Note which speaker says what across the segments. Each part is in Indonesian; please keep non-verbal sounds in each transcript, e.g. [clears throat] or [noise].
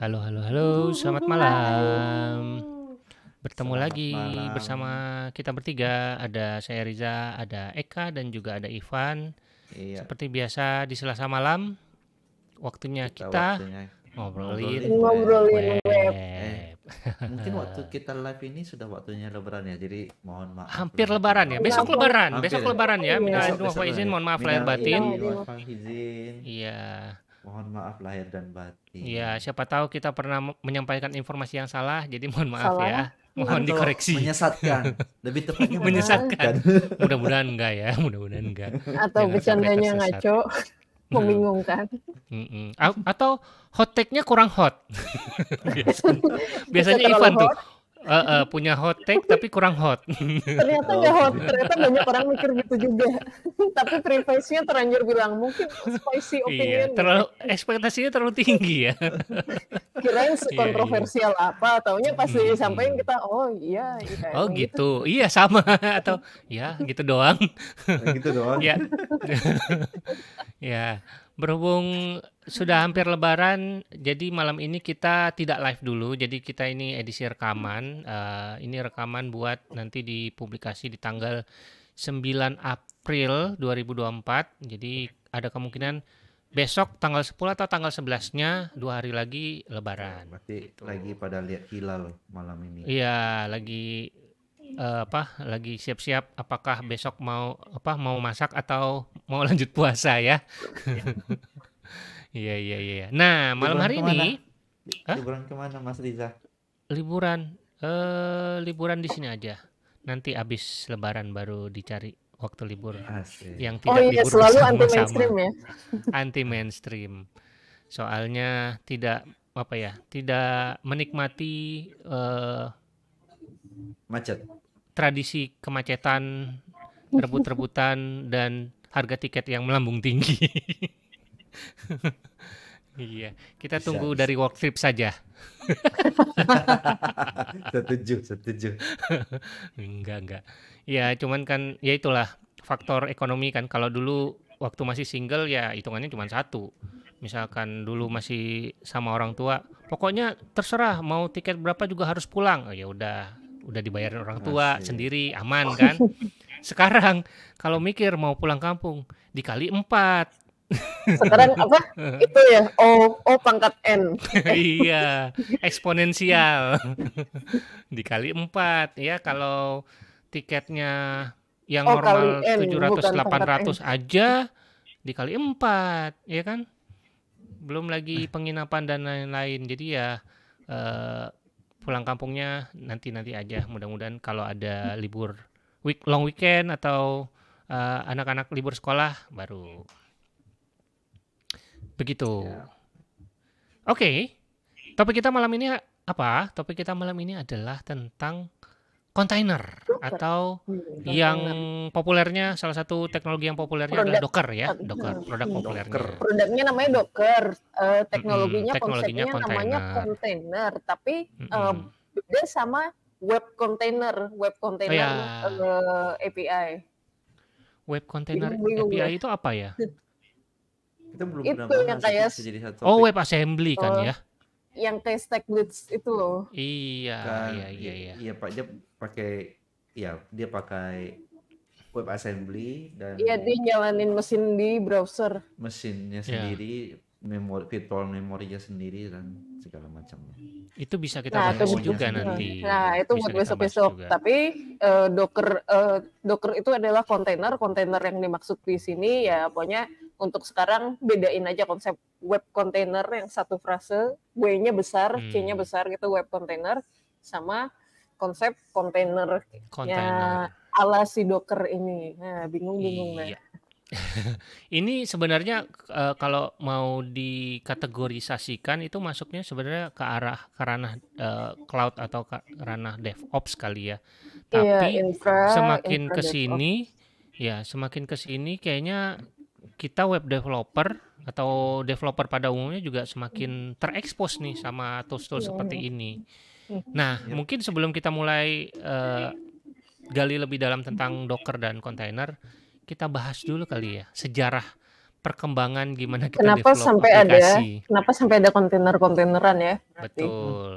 Speaker 1: Halo, halo, halo. Selamat malam. Bertemu Selamat lagi malam. bersama kita bertiga. Ada saya Riza, ada Eka dan juga ada Ivan. Iya. Seperti biasa di Selasa malam waktunya kita, kita waktunya.
Speaker 2: ngobrolin ngobrolin web. web. Eh, mungkin [laughs] waktu kita live ini sudah waktunya lebaran ya. Jadi mohon maaf. Hampir lebaran ya. Besok lebaran, Hampir besok ya? lebaran ya. Iya, Minal izin, ya. mohon maaf lahir batin. Iya mohon maaf lahir dan batin. Iya,
Speaker 1: siapa tahu kita pernah menyampaikan informasi yang salah, jadi mohon maaf salah. ya. Mohon Atau dikoreksi. Menyesatkan. [laughs] Lebih tepatnya menyesatkan. Mudah-mudahan enggak ya, mudah-mudahan enggak. Atau bercandanya ngaco.
Speaker 3: Hmm. Membingungkan. Mm -mm. Atau hot take-nya
Speaker 1: kurang hot. biasanya [laughs] biasanya Ivan tuh Uh, uh, punya hot take tapi kurang hot. [laughs] Ternyata nggak hot. Ternyata banyak orang
Speaker 3: mikir gitu juga. [laughs] tapi preface-nya terlanjur bilang mungkin spicy iya, opinion. Iya, terlalu
Speaker 1: ekspektasinya terlalu tinggi ya.
Speaker 3: [laughs] Kirain kontroversial iya, iya. apa, Tahunya pas hmm. disampaikan kita oh iya. iya, iya. oh
Speaker 1: gitu. gitu. Iya sama atau ya gitu doang. Ya, gitu doang. ya. ya. Berhubung sudah hampir lebaran, jadi malam ini kita tidak live dulu. Jadi kita ini edisi rekaman. Uh, ini rekaman buat nanti dipublikasi di tanggal 9 April 2024. Jadi ada kemungkinan besok tanggal 10 atau tanggal 11-nya dua hari lagi lebaran.
Speaker 2: Berarti gitu. lagi pada lihat hilal malam ini. Iya,
Speaker 1: lagi uh, apa lagi siap-siap apakah besok mau apa mau masak atau mau [laughs] lanjut puasa ya. Iya. Iya, iya iya iya. Nah malam liburan hari kemana? ini Hah? liburan kemana Mas Riza? Liburan eh liburan di sini aja. Nanti abis Lebaran baru dicari waktu libur Asli. yang oh tidak oh, iya, libur selalu anti mainstream ya. [laughs] anti mainstream. Soalnya tidak apa ya tidak menikmati uh, macet tradisi kemacetan [laughs] rebut-rebutan dan harga tiket yang melambung tinggi [laughs] Iya, kita bisa, tunggu bisa. dari work trip saja. [laughs]
Speaker 2: setuju, setuju.
Speaker 1: enggak, enggak. Ya, cuman kan ya itulah faktor ekonomi kan. Kalau dulu waktu masih single ya hitungannya cuma satu. Misalkan dulu masih sama orang tua, pokoknya terserah mau tiket berapa juga harus pulang. Oh, ya udah, udah dibayarin orang tua Masih. sendiri aman kan. [laughs] Sekarang kalau mikir mau pulang kampung dikali empat
Speaker 3: sekarang apa? [laughs] Itu ya O O pangkat N. [laughs]
Speaker 1: iya, eksponensial. [laughs] Dikali 4 ya kalau tiketnya yang o oh, normal tujuh ratus delapan ratus aja dikali empat ya kan belum lagi penginapan dan lain-lain jadi ya eh, pulang kampungnya nanti nanti aja mudah-mudahan kalau ada libur week long weekend atau eh, anak-anak uh, libur sekolah baru Begitu. Yeah. Oke. Okay. Topik kita malam ini apa? Topik kita malam ini adalah tentang
Speaker 3: kontainer atau hmm, yang
Speaker 1: container. populernya salah satu teknologi yang populernya produk, adalah Docker ya, hmm. Docker, produk hmm, populernya.
Speaker 3: Produknya namanya Docker, uh, eh, teknologinya, hmm, teknologinya konsepnya namanya container, tapi hmm. uh, beda sama web container, web container oh, ya. uh, eh, API.
Speaker 1: Web container API itu apa ya? [laughs] Kita belum
Speaker 3: itu pernah yang kayak jadi
Speaker 1: satu Oh, web assembly kan oh, ya?
Speaker 3: Yang kayak stack blitz itu loh.
Speaker 2: Iya, kan, iya, iya, iya. Iya, Pak, dia pakai ya, dia pakai web assembly dan Iya,
Speaker 3: dia nyalanin mesin di browser.
Speaker 2: Mesinnya ya. sendiri yeah memori virtual memorinya sendiri dan segala macamnya.
Speaker 1: Itu bisa kita nah, bahas juga, nanti. Nah, itu buat besok-besok. Tapi
Speaker 3: uh, Docker uh, Docker itu adalah kontainer, kontainer yang dimaksud di sini ya pokoknya untuk sekarang bedain aja konsep web container yang satu frase W-nya besar, hmm. C-nya besar gitu web container sama konsep container, ala si Docker ini. Nah, bingung-bingung iya. [laughs]
Speaker 1: ini sebenarnya uh, kalau mau dikategorisasikan itu masuknya sebenarnya ke arah ke ranah uh, cloud atau ke ranah DevOps kali ya. Iya, Tapi iya, infra, semakin ke sini ya, semakin ke sini kayaknya kita web developer atau developer pada umumnya juga semakin terekspos nih sama tools-tools iya, seperti iya. ini. Iya. Nah, mungkin sebelum kita mulai uh, gali lebih dalam tentang Docker dan container, kita bahas dulu kali ya sejarah perkembangan gimana kita kenapa develop sampai aplikasi.
Speaker 3: ada kenapa sampai ada kontainer-kontaineran ya?
Speaker 2: Berarti. Betul.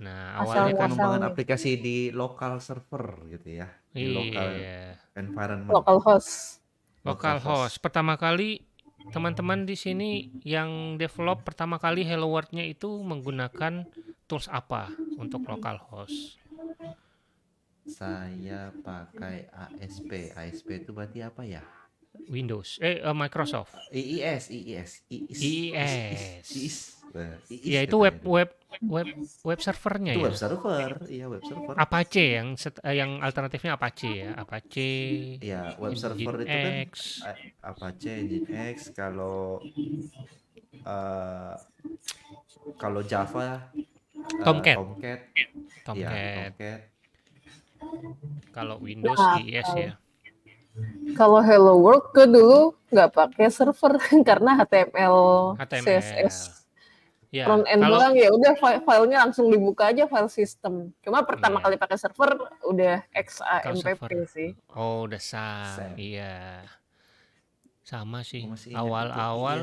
Speaker 2: Nah, awalnya kan pengembangan aplikasi di lokal server gitu ya, di iya. lokal environment. Local host
Speaker 1: Local host. Pertama kali teman-teman di sini yang develop pertama kali Hello World-nya itu menggunakan tools apa untuk local host?
Speaker 2: Saya pakai ASP. ASP itu berarti apa ya?
Speaker 1: Windows. Eh uh, Microsoft. IIS, IIS, IIS. IIS. IIS. Iya itu web web web web servernya
Speaker 2: itu ya. Web server, iya web server. Apache
Speaker 1: yang set, eh, yang alternatifnya Apache ya, Apache. Iya, web server itu kan X.
Speaker 2: Apache Nginx kalau uh, kalau Java uh, Tomcat. Tomcat. Ya, Tomcat. Kalau Windows nah, iya, IIS ya.
Speaker 3: Kalau Hello World ke dulu nggak pakai server [laughs] karena HTML, HTML, CSS Yeah. Front end Kalau... doang ya udah file filenya langsung dibuka aja file sistem. Cuma pertama yeah. kali pakai server udah XAMPP sih.
Speaker 1: Oh udah SAM. Iya. Sama sih. Awal-awal.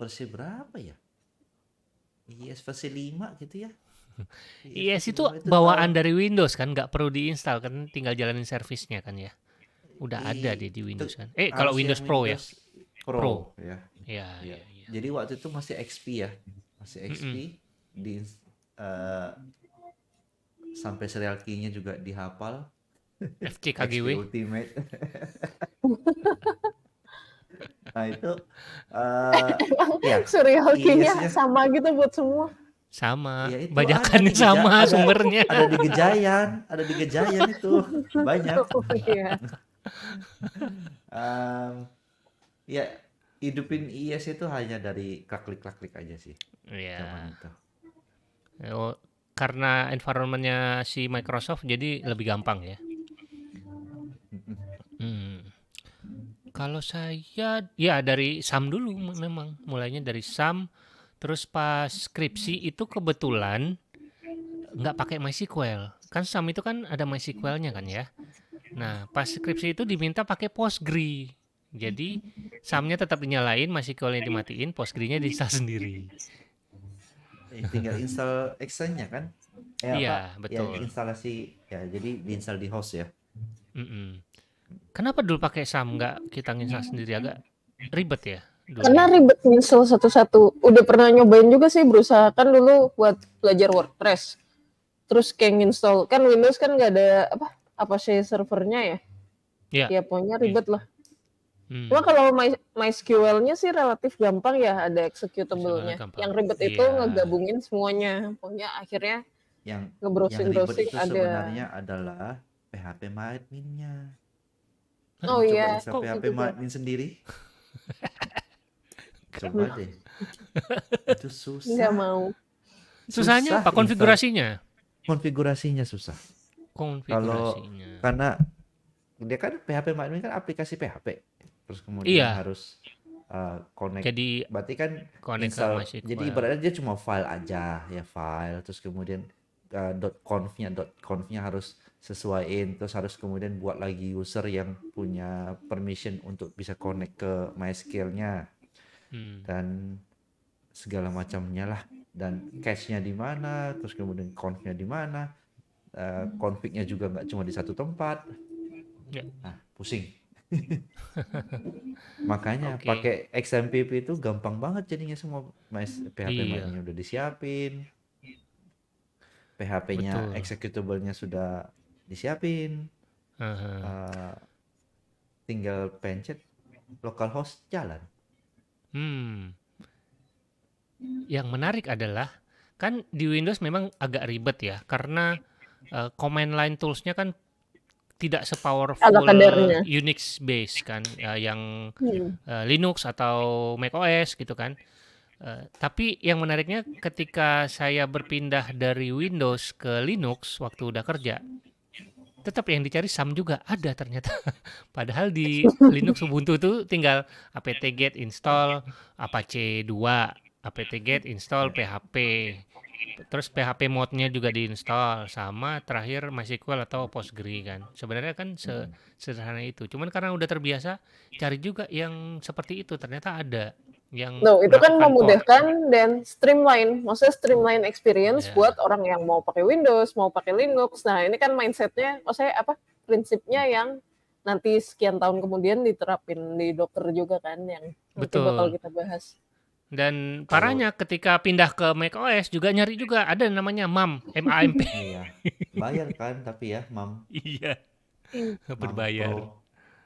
Speaker 2: Versi berapa ya? IS versi 5 gitu ya. IS
Speaker 1: [laughs] itu, itu bawaan dari Windows kan, nggak perlu diinstal kan, tinggal jalanin servisnya kan ya. Udah iya, ada deh di Windows kan. Eh kalau Windows Pro ya. Pro, Pro.
Speaker 2: ya. Ya, ya. ya. Iya. Jadi waktu itu masih XP ya, masih XP mm -hmm. di uh, sampai serial key-nya juga dihafal. XP Ultimate. [laughs] nah itu uh, ya. serial key-nya sama
Speaker 3: gitu buat semua.
Speaker 1: Sama, ya, bajakannya
Speaker 2: sama ada, sumbernya. Ada di Gejayan, ada di Gejayan itu banyak. Oh, [laughs] iya. um, [laughs] ya hidupin IS iya itu hanya dari klik-klik aja sih. Iya.
Speaker 1: Yeah. Oh, karena environmentnya si Microsoft jadi lebih gampang ya. Hmm. Kalau saya ya dari SAM dulu memang mulainya dari SAM terus pas skripsi itu kebetulan nggak pakai MySQL. Kan SAM itu kan ada MySQL-nya kan ya. Nah, pas skripsi itu diminta pakai Postgre. Jadi samnya tetap dinyalain, masih kalau yang dimatiin, postgrinya instal sendiri.
Speaker 2: Eh, tinggal install exchange kan? Ya, iya, apa? Ya, betul. Ya, instalasi ya, jadi di instal di host ya.
Speaker 4: Mm
Speaker 1: -mm. Kenapa dulu pakai SAM nggak kita install sendiri
Speaker 3: agak ribet ya? Dulu. Karena ribet install satu-satu. Udah pernah nyobain juga sih berusaha kan dulu buat belajar WordPress. Terus kayak install kan Windows kan nggak ada apa apa sih servernya ya? Iya. Yeah. Ya pokoknya ribet yeah. lah Hmm. Cuma kalau My, MySQL-nya sih relatif gampang ya ada executable-nya. Yang ribet iya. itu ngegabungin semuanya. Pokoknya akhirnya
Speaker 2: yang ngebrowsing yang browsing itu ada sebenarnya adalah PHP MyAdmin-nya. Oh iya. kok PHP gitu MyAdmin sendiri. [laughs] Coba deh. itu susah. Enggak mau. Susahnya susah, apa konfigurasinya? Itu. Konfigurasinya susah. Konfigurasinya. Kalau karena dia kan PHP MyAdmin kan aplikasi PHP terus kemudian iya. harus uh, connect. Jadi berarti kan connect install, sama Jadi berarti dia cuma file aja ya file terus kemudian uh, .conf-nya .conf-nya harus sesuaiin terus harus kemudian buat lagi user yang punya permission untuk bisa connect ke MySQL-nya. Hmm. Dan segala macamnya lah dan cache-nya di mana, terus kemudian conf-nya di mana. Uh, config-nya juga nggak cuma di satu tempat. Yeah. Nah, pusing. [laughs] Makanya okay. pakai XMPP itu gampang banget jadinya semua mas PHP hmm, iya. mainnya udah disiapin. PHP-nya executable-nya sudah disiapin. Uh -huh. uh, tinggal pencet localhost jalan.
Speaker 1: Hmm. Yang menarik adalah kan di Windows memang agak ribet ya karena uh, command line toolsnya kan tidak sepowerful Unix base kan ya, yang hmm. uh, Linux atau macOS gitu kan. Uh, tapi yang menariknya ketika saya berpindah dari Windows ke Linux waktu udah kerja, tetap yang dicari SAM juga ada ternyata. [laughs] Padahal di Linux Ubuntu itu tinggal apt-get install apache 2, apt-get install PHP terus PHP mode-nya juga diinstal sama terakhir MySQL atau PostgreSQL kan. Sebenarnya kan se hmm. sederhana itu. Cuman karena udah terbiasa cari juga yang seperti itu ternyata ada yang No, itu kan memudahkan
Speaker 3: dan streamline. Maksudnya streamline hmm. experience yeah. buat orang yang mau pakai Windows, mau pakai Linux. Nah, ini kan mindsetnya maksudnya apa? prinsipnya yang nanti sekian tahun kemudian diterapin di dokter juga kan yang Betul. nanti bakal kita bahas.
Speaker 1: Dan parahnya ketika pindah ke macOS juga nyari juga ada namanya MAM, M A M P. [laughs] iya. Bayar kan tapi ya MAM. Iya. iya. berbayar. Mam pro.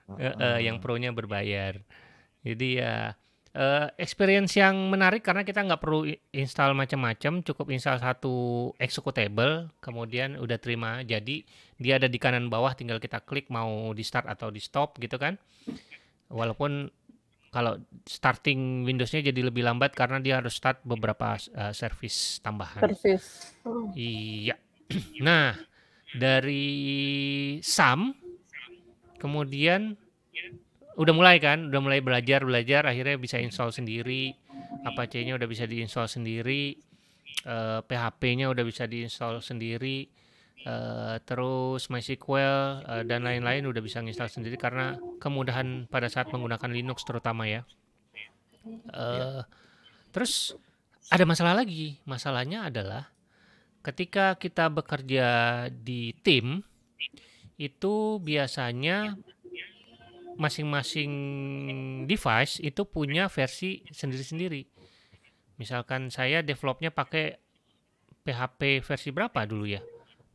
Speaker 1: Uh, uh, uh, yang pronya berbayar. Jadi ya uh, experience yang menarik karena kita nggak perlu install macam-macam, cukup install satu executable, kemudian udah terima. Jadi dia ada di kanan bawah, tinggal kita klik mau di start atau di stop gitu kan. Walaupun kalau starting Windows-nya jadi lebih lambat karena dia harus start beberapa uh, service tambahan.
Speaker 3: Service. Oh.
Speaker 1: Iya. [clears throat] Nah, dari Sam kemudian udah mulai kan, udah mulai belajar-belajar akhirnya bisa install sendiri, Apache-nya udah bisa install sendiri, uh, eh, PHP-nya udah bisa install sendiri Eh, terus MySQL uh, dan lain-lain udah bisa install sendiri karena kemudahan pada saat menggunakan Linux terutama ya. Uh, terus ada masalah lagi. Masalahnya adalah ketika kita bekerja di tim itu biasanya masing-masing device itu punya versi sendiri-sendiri. Misalkan saya developnya pakai PHP versi berapa dulu ya?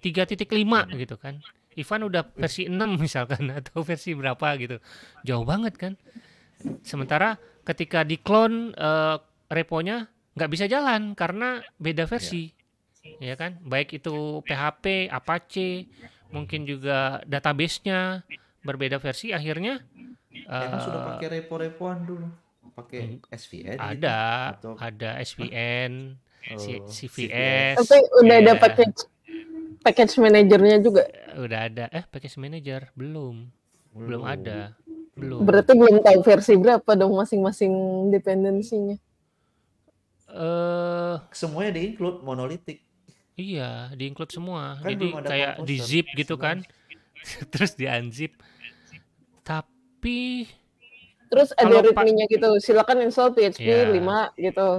Speaker 1: 3.5 iya. gitu kan. Ivan udah versi 6 iya. misalkan [laughs] atau versi berapa gitu. Jauh banget kan. Sementara ketika diklon uh, reponya nggak bisa jalan karena beda versi. Ya. ya kan? Baik itu PHP, Apache, mungkin juga database-nya berbeda versi akhirnya uh, sudah pakai
Speaker 2: repo-repoan dulu. Pakai SVN gitu? Ada,
Speaker 1: gitu, atau... ada SVN, [laughs] oh, CVS. Tapi udah ya. dapat
Speaker 3: package manajernya juga
Speaker 1: eh, udah ada eh package manager belum belum, belum ada belum berarti belum
Speaker 3: tahu versi berapa dong masing-masing dependensinya
Speaker 1: eh uh, semuanya di include monolitik iya di include semua kan jadi kayak di zip iya, gitu kan [laughs] terus di unzip
Speaker 3: tapi terus ada ritminya gitu silakan install PHP yeah. 5 gitu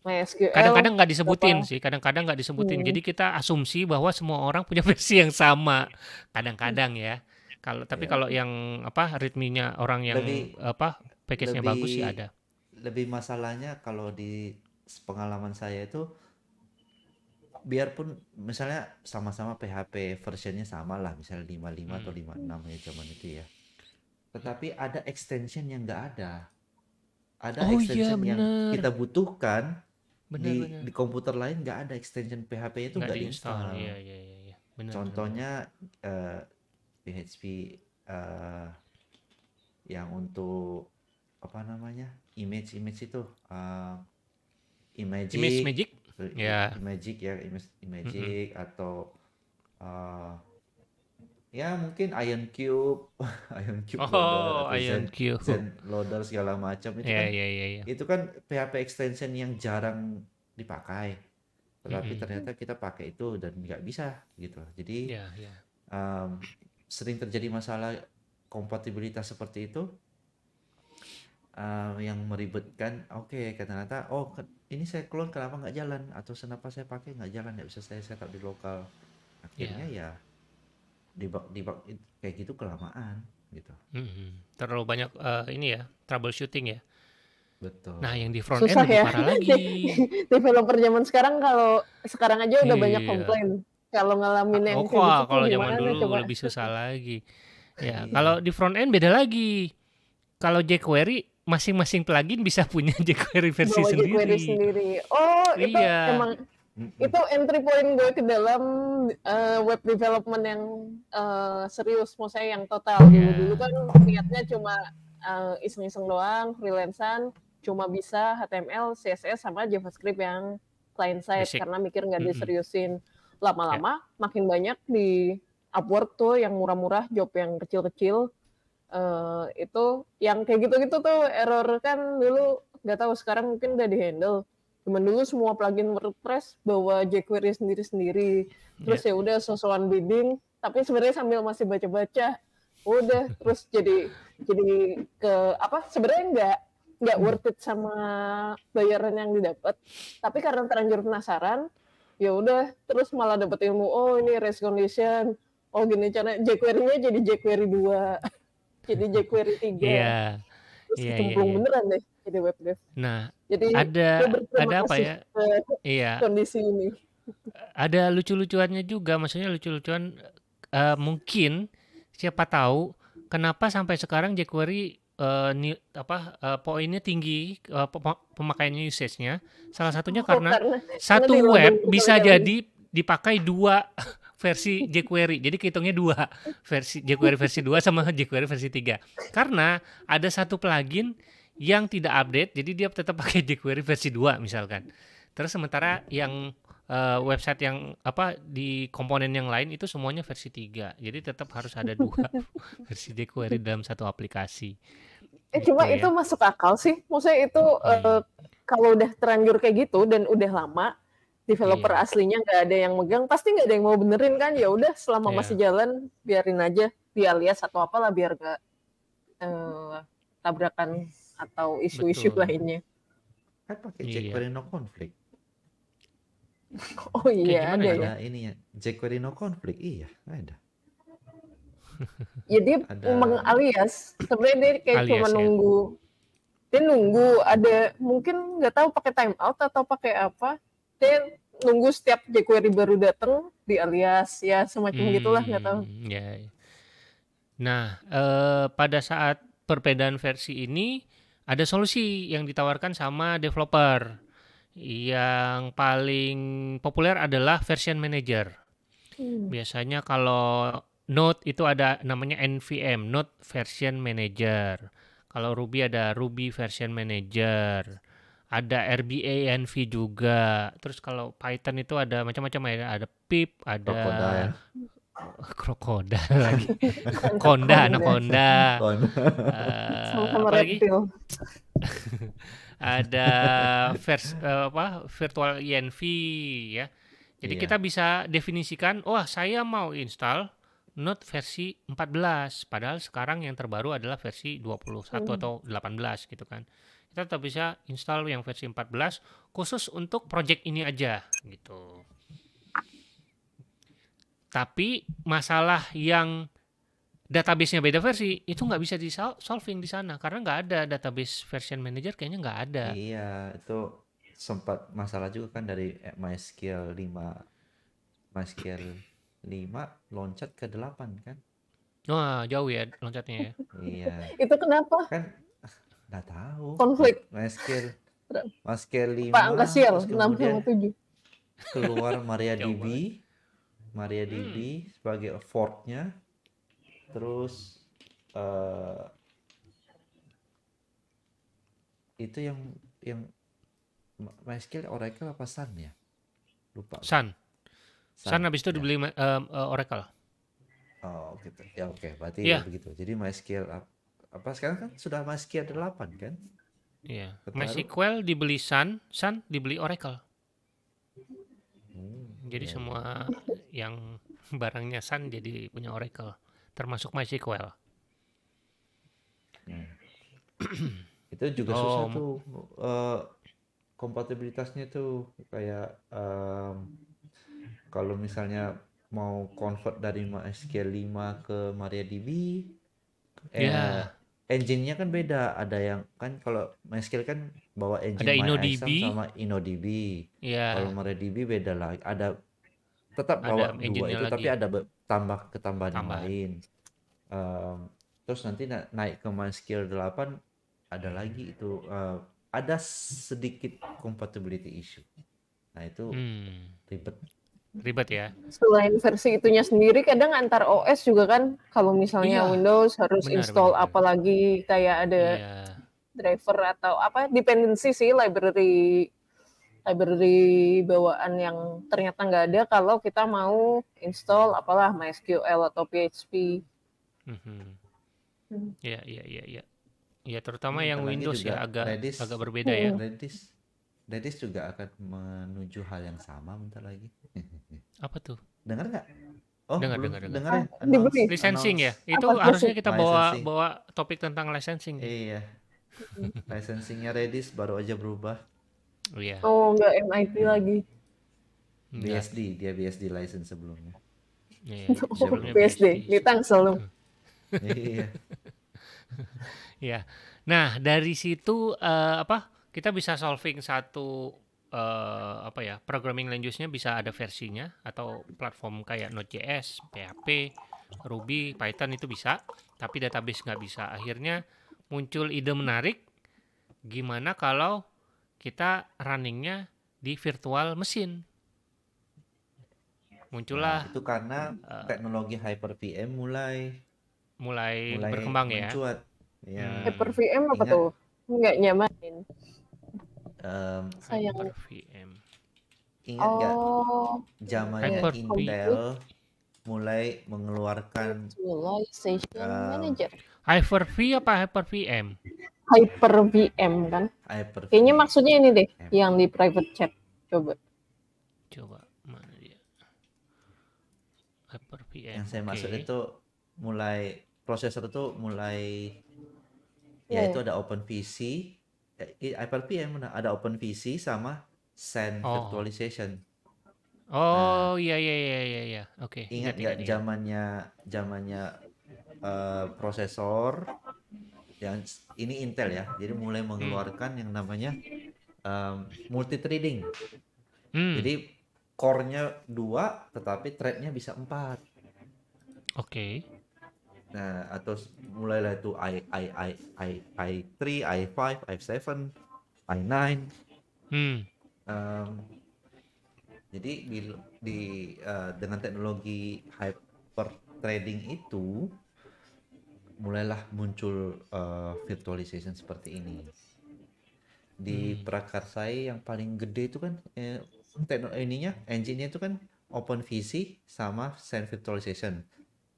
Speaker 3: MySQL kadang-kadang
Speaker 1: nggak disebutin apa? sih kadang-kadang nggak disebutin hmm. jadi kita asumsi bahwa semua orang punya [laughs] versi yang sama kadang-kadang hmm. ya kalau tapi ya. kalau yang apa ritminya orang yang lebih, apa package-nya bagus sih ya ada
Speaker 2: lebih masalahnya kalau di pengalaman saya itu biarpun misalnya sama-sama PHP versionnya sama lah misalnya 55 hmm. atau 56 ya zaman itu ya tetapi ada extension yang nggak ada ada oh, iya, extension iya, yang kita butuhkan bener, di bener. di komputer lain nggak ada extension PHP itu nggak diinstal. Iya, iya, iya. iya. Bener, Contohnya bener. Uh, eh, PHP uh, eh, yang untuk apa namanya image image itu uh, eh, image image magic ya yeah. magic ya image magic mm -hmm. atau uh, ya mungkin Iron Cube, [laughs] Iron Cube oh, loader, Iron Zen, Cube. Zen loader segala macam itu yeah, kan yeah, yeah, yeah. itu kan PHP extension yang jarang dipakai. Tetapi mm -hmm. ternyata kita pakai itu dan nggak bisa gitu. Jadi yeah, yeah. Um, sering terjadi masalah kompatibilitas seperti itu um, yang meribetkan. Oke, okay, ternyata oh ini saya clone kenapa nggak jalan atau kenapa saya pakai nggak jalan nggak bisa saya setup di lokal. Iya. Akhirnya yeah. ya di di bak kayak gitu kelamaan
Speaker 4: gitu.
Speaker 1: Mm-hmm.
Speaker 2: Terlalu banyak uh,
Speaker 1: ini ya troubleshooting ya. Betul. Nah yang di front Susah end ya. parah lagi.
Speaker 3: [laughs] Developer zaman sekarang kalau sekarang aja udah iya. banyak komplain. Kalau ngalamin yang oh, kayak ah, gitu kalau zaman dulu coba. lebih
Speaker 1: susah [laughs] lagi. Ya iya. kalau di front end beda lagi. Kalau jQuery masing-masing plugin bisa punya [laughs] jQuery versi sendiri. jQuery sendiri.
Speaker 3: Oh iya. itu emang itu entry point gue ke dalam uh, web development yang uh, serius, saya yang total. Dulu-dulu iya. kan niatnya cuma uh, iseng-iseng doang, freelancean, cuma bisa HTML, CSS sama JavaScript yang client side Basic. karena mikir nggak diseriusin. Lama-lama yeah. makin banyak di Upwork tuh yang murah-murah, job yang kecil-kecil uh, itu yang kayak gitu-gitu tuh error kan dulu nggak tahu sekarang mungkin udah dihandle Cuman dulu semua plugin WordPress bawa jQuery sendiri-sendiri. Terus yeah. ya udah sosokan bidding, tapi sebenarnya sambil masih baca-baca. Udah terus jadi jadi ke apa? Sebenarnya enggak nggak hmm. worth it sama bayaran yang didapat. Tapi karena terlanjur penasaran, ya udah terus malah dapat ilmu. Oh ini race condition. Oh gini cara jQuery-nya jadi jQuery 2. [laughs] jadi jQuery 3. Iya. Yeah. Terus yeah, yeah, yeah. beneran deh di web dev. Nah, jadi ada ada apa ya? Iya. Kondisi ini.
Speaker 1: Ada lucu-lucuannya juga, maksudnya lucu-lucuan uh, mungkin siapa tahu kenapa sampai sekarang jQuery uh, ni, apa uh, poinnya tinggi uh, pemakaiannya usage-nya. Salah satunya oh, karena, karena satu karena web bisa jadi dipakai dua [laughs] versi jQuery. Jadi kehitungnya dua versi jQuery versi 2 sama jQuery versi 3. Karena ada satu plugin yang tidak update jadi dia tetap pakai [laughs] jQuery versi 2 misalkan terus sementara yang uh, website yang apa di komponen yang lain itu semuanya versi 3 jadi tetap harus ada dua [laughs] [laughs] versi jQuery dalam satu aplikasi
Speaker 3: eh gitu cuma ya. itu masuk akal sih maksudnya itu okay. uh, eh, kalau udah terlanjur kayak gitu dan udah lama developer yeah. aslinya nggak ada yang megang pasti nggak ada yang mau benerin kan ya udah selama yeah. masih jalan biarin aja alias atau apalah biar gak uh, eh, tabrakan atau isu-isu lainnya.
Speaker 2: Kan pakai iya. jQuery no conflict.
Speaker 3: Oh iya ada ya.
Speaker 2: Ini ya jQuery no conflict iya ada.
Speaker 3: Ya ada... mengalias sebenarnya dia kayak cuma ya. nunggu dia nunggu ada mungkin nggak tahu pakai timeout atau pakai apa dia nunggu setiap jQuery baru datang di alias ya semacam hmm, gitulah nggak tahu.
Speaker 4: Ya.
Speaker 1: Nah eh, pada saat perbedaan versi ini ada solusi yang ditawarkan sama developer. Yang paling populer adalah version manager. Hmm. Biasanya kalau Node itu ada namanya NVM, Node Version Manager. Kalau Ruby ada Ruby Version Manager. Ada RBA NV juga. Terus kalau Python itu ada macam-macam ya, ada pip, ada Crocodile. [laughs] krokodil
Speaker 4: lagi konda anaconda uh, sama reptil
Speaker 1: [laughs] ada vers, uh, apa virtual env ya jadi iya. kita bisa definisikan wah saya mau install Note versi 14 padahal sekarang yang terbaru adalah versi 21 hmm. atau 18 gitu kan kita tetap bisa install yang versi 14 khusus untuk project ini aja gitu tapi masalah yang database-nya beda versi itu nggak bisa di solving di sana karena nggak ada database version manager kayaknya nggak ada.
Speaker 2: Iya itu sempat masalah juga kan dari MySQL 5 MySQL 5 loncat ke 8 kan.
Speaker 1: Wah jauh ya loncatnya ya. [laughs] iya.
Speaker 3: itu kenapa? Kan nggak tahu. Konflik.
Speaker 2: MySQL MySQL lima. Pak Angkasir enam, sama 7. Keluar MariaDB. Maria hmm. sebagai fortnya terus uh, itu yang yang MySQL Oracle apa Sun ya lupa Sun Sun, Sun
Speaker 1: habis itu ya. dibeli eh, eh, Oracle
Speaker 2: oh gitu ya oke okay. berarti yeah. ya begitu jadi MySQL apa sekarang kan sudah MySQL delapan kan iya yeah. MySQL
Speaker 1: dibeli Sun Sun dibeli Oracle jadi yeah. Iya. semua yang barangnya Sun jadi punya Oracle, termasuk MySQL.
Speaker 2: Hmm. [clears throat] itu juga oh. susah tuh uh, kompatibilitasnya tuh kayak um, kalau misalnya mau convert dari MySQL 5 ke MariaDB, yeah. eh, engine-nya kan beda. Ada yang kan kalau MySQL kan bawa engine ada InnoDB sama InnoDB. Yeah. Kalau MariaDB beda lagi, ada tetap bawa ada dua itu lagi. tapi ada tambah ketambahan yang lain. Um, terus nanti na naik ke MySQL 8 ada lagi itu uh, ada sedikit compatibility issue. Nah, itu hmm. ribet ribet ya.
Speaker 3: Selain versi itunya sendiri, kadang antar OS juga kan, kalau misalnya iya. Windows harus benar, install benar, apalagi kayak ada iya driver atau apa dependensi sih library library bawaan yang ternyata nggak ada kalau kita mau install apalah MySQL atau PHP. Mhm. Hmm.
Speaker 1: Iya iya iya
Speaker 2: iya. Ya terutama yang Windows ya agak Redis, agak berbeda ya. Hmm. Redis Redis juga akan menuju hal yang sama bentar lagi. [laughs]
Speaker 1: Apa tuh? Dengar
Speaker 2: nggak? Oh, dengar, dengar, dengar, Ah, licensing ya. Itu harusnya kita bawa bawa topik tentang licensing. Iya, licensingnya Redis baru aja berubah oh, yeah.
Speaker 3: oh nggak MIT hmm. lagi
Speaker 2: BSD dia BSD license sebelumnya yeah, iya. [laughs] oh, BSD
Speaker 3: di selalu. Iya.
Speaker 1: [laughs] iya nah dari situ uh, apa kita bisa solving satu uh, apa ya programming language-nya bisa ada versinya atau platform kayak Node.js, PHP, Ruby, Python itu bisa, tapi database nggak bisa. Akhirnya muncul ide menarik, gimana kalau kita runningnya di virtual mesin?
Speaker 2: Muncullah. Nah, itu karena uh, teknologi VM mulai
Speaker 1: mulai, mulai berkembang ya. mencuat. ya. ya. Hmm.
Speaker 2: VM apa Ingat,
Speaker 3: tuh? Nggak nyamanin.
Speaker 2: Um, Sayang.
Speaker 1: VM Ingat nggak
Speaker 3: oh,
Speaker 2: zamannya Intel mulai mengeluarkan
Speaker 3: uh, manager
Speaker 1: Hyper-V apa Hyper-VM?
Speaker 3: Hyper-VM kan?
Speaker 2: Hyper -VM. Kayaknya
Speaker 3: maksudnya ini deh, M. yang di private chat. Coba.
Speaker 2: Coba, mana dia? Hyper-VM. Yang saya okay. maksud itu mulai, prosesor itu mulai, yeah. Oh. ya itu ada Open PC, eh, Hyper-VM ada Open PC sama Send oh. Virtualization.
Speaker 1: Oh, iya, nah, iya, iya, iya, iya. iya. Oke. Okay. Ingat nggak
Speaker 2: zamannya, zamannya Eh, prosesor yang ini Intel ya. Jadi mulai hmm. mengeluarkan yang namanya um, eh, multi threading. Hmm. Jadi core-nya dua, tetapi thread-nya bisa empat. Oke. Okay. Nah, atau mulailah itu i i i i i three i five i seven i nine. Hmm. Um, jadi di di uh, eh, dengan teknologi hyper trading itu mulailah muncul uh, virtualization seperti ini di hmm. Prakarsai yang paling gede itu kan eh, teknologi ininya engine-nya itu kan open visi sama send Virtualization.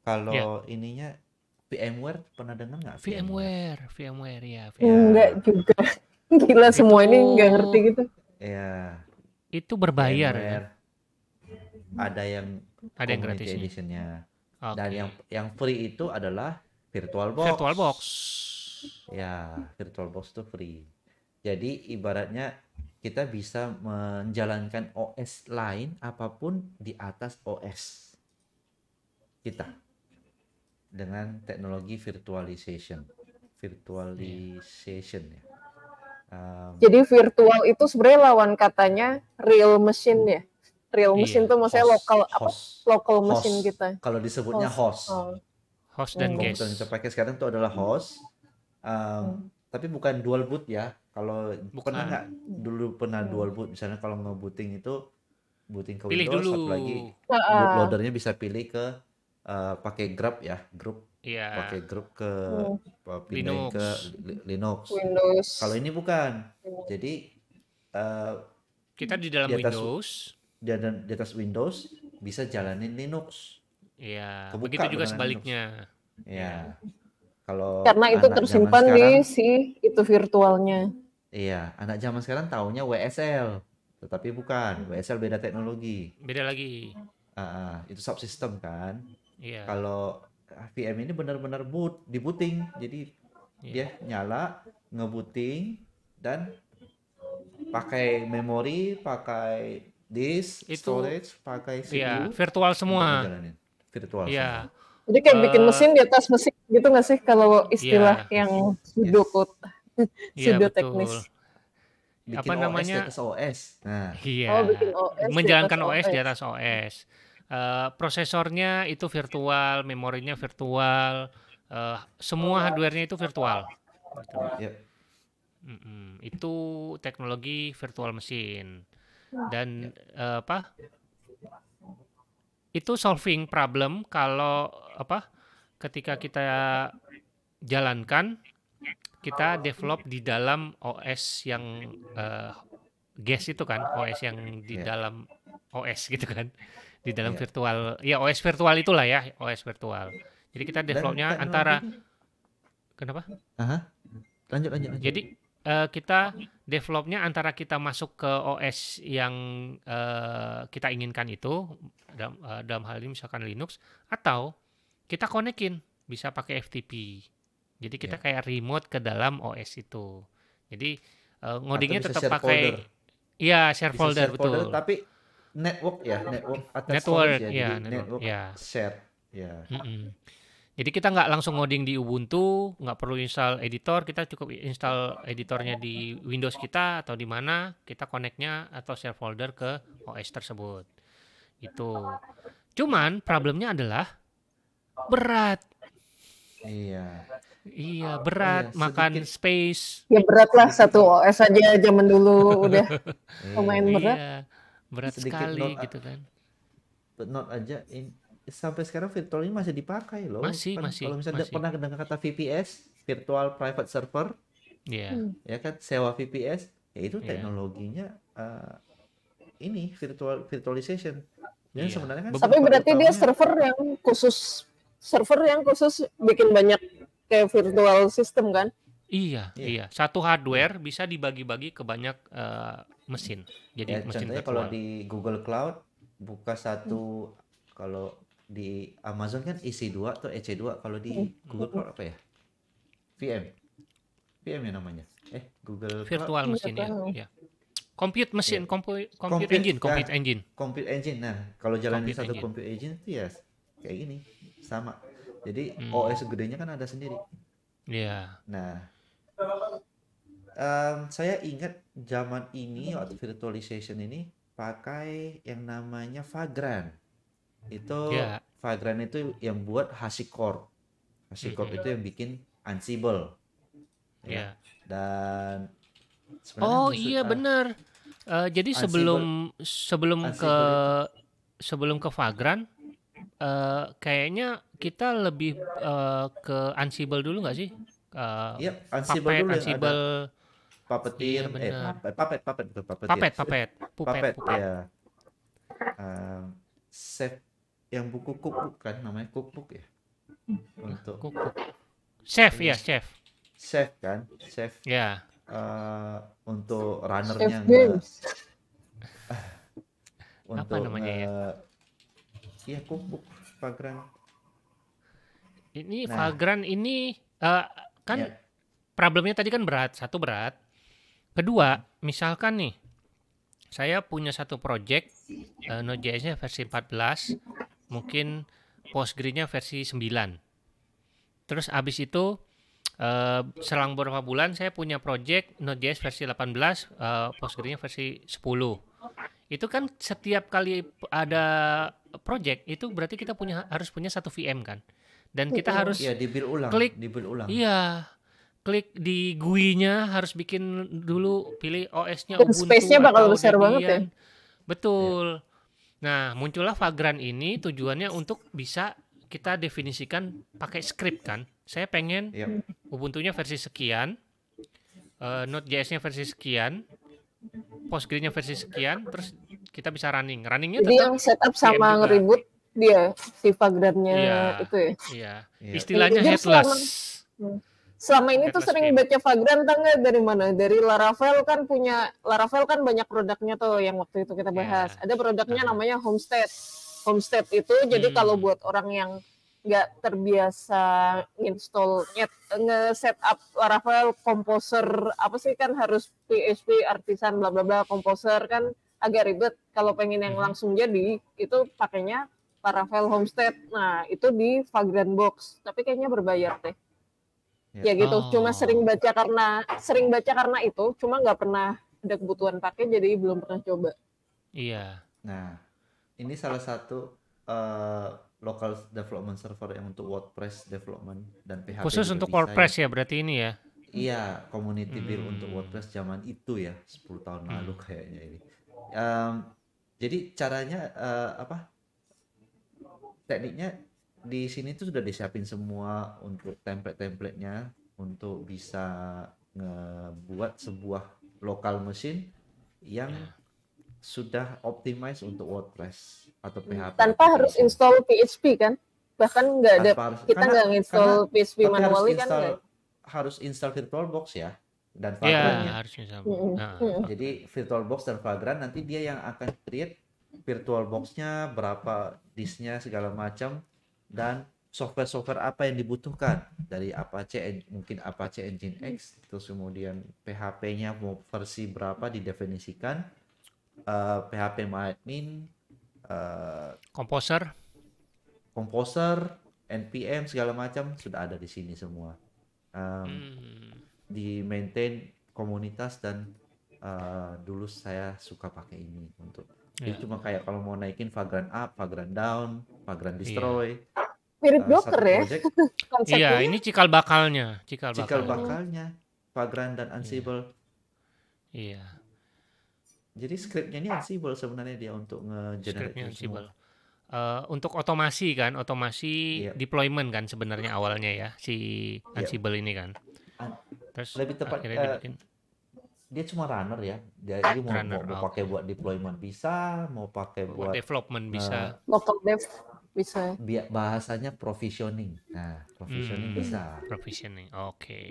Speaker 2: Kalau yeah. ininya VMware pernah dengar nggak? VMware, VMware ya. VMware.
Speaker 3: Enggak juga. [laughs] Gila itu... semua ini nggak ngerti
Speaker 2: gitu. Ya. Itu berbayar ya. Ada yang ada yang gratis ya? editionnya. Okay. Dan yang yang free itu adalah virtual box virtual box ya virtual box itu free jadi ibaratnya kita bisa menjalankan OS lain apapun di atas OS kita dengan teknologi virtualization virtualization ya um, jadi
Speaker 3: virtual itu sebenarnya lawan katanya real machine ya real iya, machine tuh maksudnya host, lokal host, apa Local host. mesin kita gitu. kalau disebutnya host, host. Oh.
Speaker 2: Host dan oh. guest. yang kita pakai sekarang itu adalah host. Um, hmm. Tapi bukan dual boot ya. Kalau bukan pernah nggak dulu pernah iya. dual boot misalnya kalau mau booting itu booting ke pilih Windows dulu. satu lagi boot loadernya bisa pilih ke uh, pakai Grab ya, grup Yeah. Pakai grup ke oh. Linux. ke Linux. Windows. Kalau ini bukan. Jadi uh, kita di dalam di atas, Windows. dan di atas Windows bisa jalanin Linux. Iya. Kebuka begitu juga sebaliknya. Iya. Kalau karena itu tersimpan di
Speaker 3: si itu virtualnya.
Speaker 2: Iya, anak zaman sekarang taunya WSL, tetapi bukan. WSL beda teknologi.
Speaker 1: Beda lagi.
Speaker 2: Uh, itu subsistem kan. Iya. Kalau VM ini benar-benar boot, dibooting. Jadi ya dia nyala, ngebooting dan pakai memori, pakai disk, itu, storage, pakai CPU. Iya,
Speaker 1: virtual semua. Jalanin
Speaker 2: virtual. Iya. Yeah. Jadi kayak uh, bikin
Speaker 1: eh,
Speaker 3: mesin di atas mesin gitu nggak sih kalau istilah yeah. yang pseudo code, pseudo [laughs] iya, teknis.
Speaker 2: bikin apa OS namanya di atas OS. Nah. Iya. Oh, bikin OS menjalankan
Speaker 1: di OS, OS di atas OS. Uh, eh, prosesornya itu virtual, memorinya virtual, uh, semua hardwarenya itu virtual. Yep. Iya. Mm -mm. Itu teknologi virtual mesin dan uh, apa itu solving problem kalau apa ketika kita jalankan kita develop di dalam OS yang uh, eh, guess itu kan OS yang di yeah. dalam OS gitu kan di dalam yeah. virtual ya OS virtual itulah ya OS virtual jadi kita developnya antara kenapa? Aha. Lanjut, lanjut lanjut. Jadi uh, kita developnya antara kita masuk ke OS yang uh, kita inginkan itu dalam, uh, eh, dalam hal ini misalkan Linux atau kita konekin bisa pakai FTP. Jadi kita yeah. kayak remote ke dalam OS itu. Jadi uh, ngodingnya tetap pakai ya share folder, share folder betul.
Speaker 2: tapi network ya network atas network, ya, ya network, network ya. share ya. Mm -mm.
Speaker 1: Jadi kita nggak langsung ngoding di Ubuntu, nggak perlu install editor, kita cukup install editornya di Windows kita atau di mana, kita connectnya atau share folder ke OS tersebut. Itu. Cuman problemnya adalah berat. Iya. Iya, iya berat, iya, makan space.
Speaker 3: Ya berat lah satu OS aja zaman dulu udah [laughs] iya. lumayan berat. Iya,
Speaker 2: berat sedikit sekali not, gitu kan. But Not aja in, sampai sekarang virtual ini masih dipakai loh. Masih, kan, masih. Kalau misalnya masih. pernah dengar kata VPS, virtual private server, yeah. ya kan sewa VPS, ya itu iya. teknologinya yeah. uh, ini virtual virtualization. Jadi iya. yeah. sebenarnya kan. Tapi berarti dia server
Speaker 3: yang khusus server yang khusus bikin banyak kayak virtual system kan?
Speaker 1: Iya, yeah. iya. Satu hardware bisa dibagi-bagi ke banyak uh, mesin. Jadi ya, mesin contohnya kalau
Speaker 2: di Google Cloud buka satu hmm. kalau di Amazon kan EC2 atau EC2 kalau di hmm. Google Cloud apa ya? VM. VM ya namanya. Eh, Google Virtual Cloud. Iya, mesin ya. ya.
Speaker 1: Compute mesin, ya. compute, compute, compute engine, nah, compute
Speaker 2: engine. Compute engine. Nah, kalau jalan satu engine. compute engine itu ya kayak gini, sama. Jadi hmm. OS gedenya kan ada sendiri. Iya. Yeah. Nah, um, saya ingat zaman ini waktu virtualization ini pakai yang namanya Vagrant. Itu yeah. Vagrant itu yang buat Hashicorp. Hashicorp mm -hmm. itu yang bikin Ansible. Ya. Yeah. Dan Oh iya uh, eh, benar. Uh, eh, jadi Ansible, sebelum sebelum Ansible ke
Speaker 1: sebelum ke Vagrant uh, eh, kayaknya kita lebih uh, ke Ansible dulu nggak sih? Uh, Ansible Puppet, dulu Ansible papetir, iya, iya,
Speaker 2: Puppet eh papet papet papet papet papet papet Puppet, Puppet. ya. Uh, yang buku kukuk kan namanya kukuk ya untuk kukuk. chef ya iya. chef chef kan chef ya yeah. uh, untuk runnernya chef [laughs] untuk apa namanya uh, ya ya cookbook Fagran
Speaker 1: ini nah, Fagran ini uh, kan ya. problemnya tadi kan berat satu berat kedua misalkan nih saya punya satu project uh, Node.js-nya versi 14 mungkin Postgre-nya versi 9. Terus abis itu uh, selang beberapa bulan saya punya project Node.js versi 18, uh, eh, Postgre-nya versi 10. Itu kan setiap kali ada project itu berarti kita punya harus punya satu VM kan. Dan kita oh, harus ya, ulang, klik ulang. Iya. Klik di GUI-nya harus bikin dulu pilih OS-nya Ubuntu. Space-nya bakal besar banget ya. Betul. Ya Nah, muncullah vagrant ini tujuannya untuk bisa kita definisikan pakai script kan. Saya pengen yep. Iya. Ubuntu-nya versi sekian, uh, Node.js-nya versi sekian, Postgre-nya versi sekian, terus kita bisa running. Runningnya
Speaker 3: tetap Jadi yang setup sama ngeribut dia si vagrant nya ya, itu ya.
Speaker 4: Iya. iya. Istilahnya headless. Selama,
Speaker 3: hmm selama ini tuh sering baca Vagrant tangga dari mana? Dari Laravel kan punya Laravel kan banyak produknya tuh yang waktu itu kita iya. bahas. Yeah. Ada produknya nah. namanya Homestead. Homestead itu hmm. jadi kalau buat orang yang nggak terbiasa install nge-setup Laravel Composer apa sih kan harus PHP artisan bla bla bla Composer kan agak ribet kalau pengen yang hmm. langsung jadi itu pakainya Laravel Homestead. Nah, itu di Vagrant Box, tapi kayaknya berbayar deh.
Speaker 1: Ya. ya gitu oh. cuma
Speaker 3: sering baca karena sering baca karena itu cuma nggak pernah ada kebutuhan pakai jadi belum pernah coba
Speaker 2: iya nah ini salah satu uh, local development server yang untuk WordPress development dan PHP khusus untuk design. WordPress ya berarti ini ya iya community hmm. build untuk hmm. WordPress zaman itu ya 10 tahun hmm. lalu kayaknya ini um, jadi caranya uh, apa tekniknya di sini tuh sudah disiapin semua untuk template-templatenya untuk bisa ngebuat sebuah lokal mesin yang ya. sudah optimize untuk WordPress atau PHP. Tanpa harus
Speaker 3: install PHP kan? Bahkan nggak ada harus, kita nggak install PHP manually kan harus install, kan?
Speaker 2: Harus install nah. VirtualBox ya dan Vagrant. Yeah, harus install. Nah. Jadi VirtualBox dan Vagrant nanti dia yang akan create VirtualBox-nya berapa disknya segala macam dan software-software apa yang dibutuhkan dari Apache mungkin Apache Engine X terus kemudian PHP-nya mau versi berapa didefinisikan uh, eh, PHP admin uh, eh, composer composer npm segala macam sudah ada di sini semua um, hmm. di maintain komunitas dan uh, dulu saya suka pakai ini untuk jadi yeah. cuma kayak kalau mau naikin Vagrant up, Vagrant down, Vagrant iya. destroy. Yeah. Mirip uh, ya. [laughs] Iya, ini cikal bakalnya, cikal, cikal bakalnya. bakalnya Vagrant dan Ansible. Iya. Yeah. Iya. Jadi scriptnya ini Ansible sebenarnya dia untuk nge-generate Ansible. Uh,
Speaker 1: eh, untuk otomasi kan, otomasi yeah. deployment kan sebenarnya awalnya ya si Ansible iya. yeah. ini kan.
Speaker 2: Terus lebih tepat uh, dia cuma runner ya. Jadi mau, runner, mau, mau okay. pakai buat deployment bisa, mau pakai buat, buat development uh, bisa.
Speaker 3: Local dev bisa. Ya?
Speaker 2: bahasanya provisioning. Nah, provisioning hmm, bisa.
Speaker 1: Provisioning. Oke. Okay.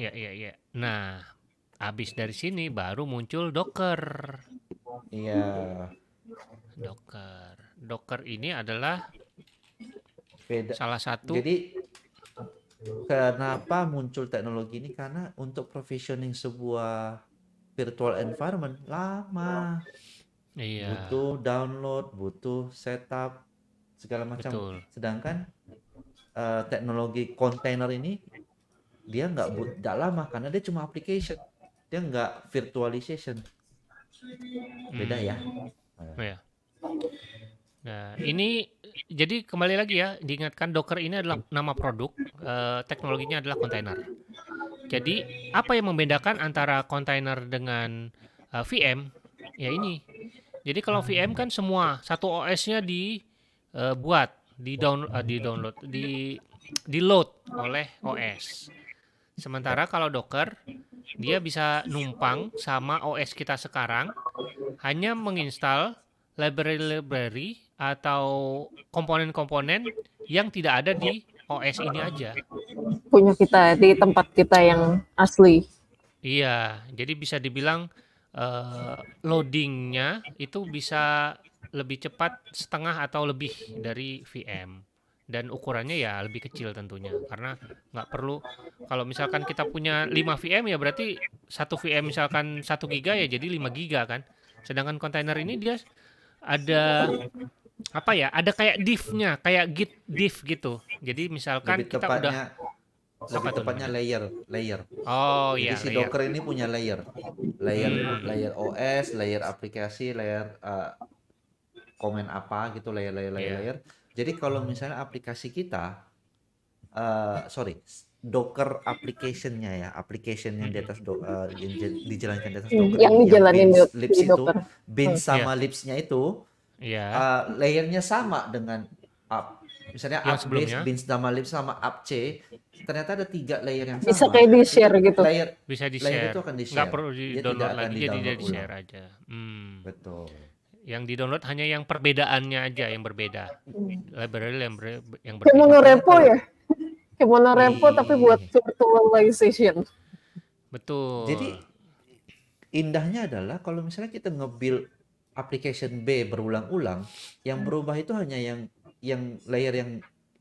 Speaker 1: Ya, ya, ya. Nah, habis dari sini baru muncul Docker.
Speaker 2: Iya.
Speaker 1: Docker. Docker ini adalah Beda. salah satu Jadi
Speaker 2: Kenapa muncul teknologi ini? Karena untuk provisioning sebuah virtual environment lama. Iya. Butuh download, butuh setup segala macam. Betul. Sedangkan uh, teknologi container ini dia nggak nggak lama karena dia cuma application, dia nggak virtualization. Beda hmm. ya. Oh, ya. Nah,
Speaker 1: ini jadi kembali lagi ya diingatkan Docker ini adalah hmm. nama produk, eh, teknologinya adalah kontainer. Jadi apa yang membedakan antara kontainer dengan eh, VM? Ya ini. Jadi kalau VM kan semua satu OS-nya dibuat, eh, di down eh, di download, di di load oleh OS. Sementara kalau Docker dia bisa numpang sama OS kita sekarang, hanya menginstal library-library atau komponen-komponen yang tidak ada di OS ini aja.
Speaker 3: Punya kita di tempat kita yang asli.
Speaker 1: Iya, jadi bisa dibilang uh, loadingnya itu bisa lebih cepat setengah atau lebih dari VM dan ukurannya ya lebih kecil tentunya karena nggak perlu kalau misalkan kita punya 5 VM ya berarti satu VM misalkan satu giga ya jadi 5 giga kan sedangkan kontainer ini dia ada apa ya? Ada kayak divnya, kayak git div gitu. Jadi misalkan
Speaker 2: lebih kita tepatnya, udah lebih tepatnya namanya? layer, layer. Oh iya. Jadi si layer. Iya. Docker ini punya layer. Layer hmm. layer OS, layer aplikasi, layer uh, komen apa gitu, layer layer layer yeah. layer. Jadi kalau misalnya aplikasi kita uh, sorry, Docker application-nya ya, application yang di atas do, uh, yang dijalankan di atas Docker. Yang iya, dijalanin Lips di itu, bin hmm. sama yeah. Lips-nya itu yeah. Iya. uh, layernya sama dengan up. Misalnya yang up base, bin sama Lips sama up C, ternyata ada tiga layer yang sama. Bisa kayak
Speaker 3: di-share gitu. Layer, Bisa di-share. Layer itu akan
Speaker 2: di-share. Gak perlu di-download lagi, jadi dia di-share aja. Hmm. Betul yang di download
Speaker 1: hanya yang perbedaannya aja yang berbeda hmm. library yang ber yang berbeda. ya
Speaker 3: kimono repo tapi buat virtualization.
Speaker 2: Betul. Jadi indahnya adalah kalau misalnya kita nge-build application B berulang-ulang, yang hmm. berubah itu hanya yang yang layer yang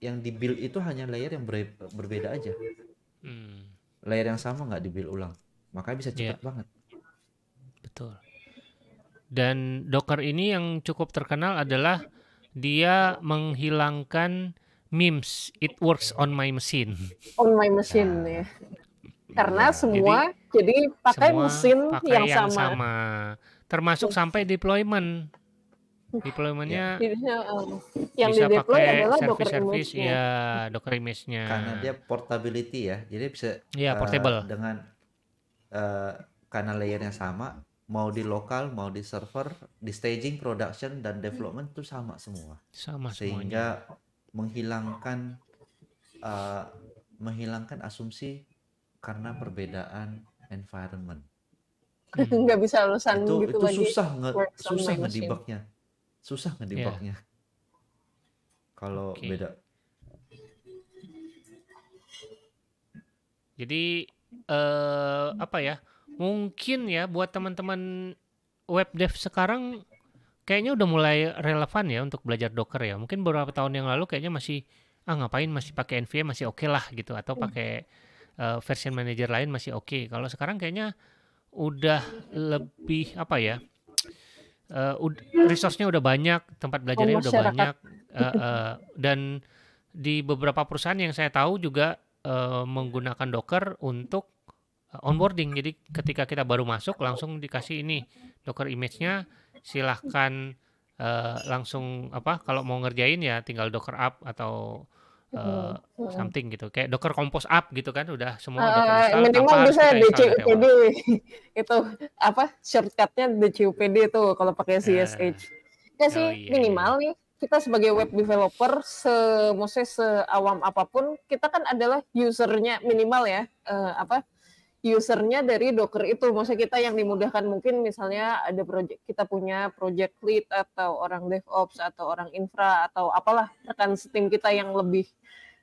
Speaker 2: yang di-build itu hanya layer yang ber, berbeda aja. Hmm. Layer yang sama nggak di-build ulang. Makanya bisa cepat yeah. banget. Betul.
Speaker 1: Dan Docker ini yang cukup terkenal adalah dia menghilangkan memes it works on my machine.
Speaker 3: On my machine nah. ya. Karena iya. semua jadi, jadi pakai semua mesin pakai yang, yang sama. sama.
Speaker 1: Termasuk sampai deployment. Deploymentnya
Speaker 3: iya, eh, yang bisa pakai service service
Speaker 2: ya Docker image-nya. Karena dia portability ya. Jadi bisa ya, portable. dengan uh, karena layernya sama mau di lokal, mau di server, di staging, production, dan development itu sama semua. Sama semuanya. Sehingga menghilangkan uh, menghilangkan asumsi karena perbedaan environment.
Speaker 3: [laughs] Nggak bisa lulusan itu, gitu itu lagi. Susah nge, susah ngedibaknya.
Speaker 2: Susah ngedibaknya. Yeah. Kalau okay. beda.
Speaker 1: Jadi eh apa ya? Mungkin ya buat teman-teman web dev sekarang kayaknya udah mulai relevan ya untuk belajar Docker ya. Mungkin beberapa tahun yang lalu kayaknya masih ah ngapain masih pakai NVM masih oke okay lah gitu atau iya. pakai uh, version manager lain masih oke. Okay. Kalau sekarang kayaknya udah lebih apa ya? Uh, resource-nya udah banyak, tempat belajarnya udah banyak uh, uh, dan di beberapa perusahaan yang saya tahu juga uh, menggunakan Docker untuk onboarding. Jadi ketika kita baru masuk langsung dikasih ini Docker image-nya silahkan uh, langsung apa kalau mau ngerjain ya tinggal docker up atau uh, something gitu kayak docker compose up gitu kan udah semua uh, minimal bisa DCUPD
Speaker 3: [laughs] itu apa shortcutnya DCUPD itu kalau pakai CSH uh, ya sih oh, iya, minimal iya. nih kita sebagai web developer se maksudnya seawam apapun kita kan adalah usernya minimal ya uh, apa usernya dari Docker itu. Maksudnya kita yang dimudahkan mungkin misalnya ada project kita punya project lead atau orang DevOps atau orang infra atau apalah rekan tim kita yang lebih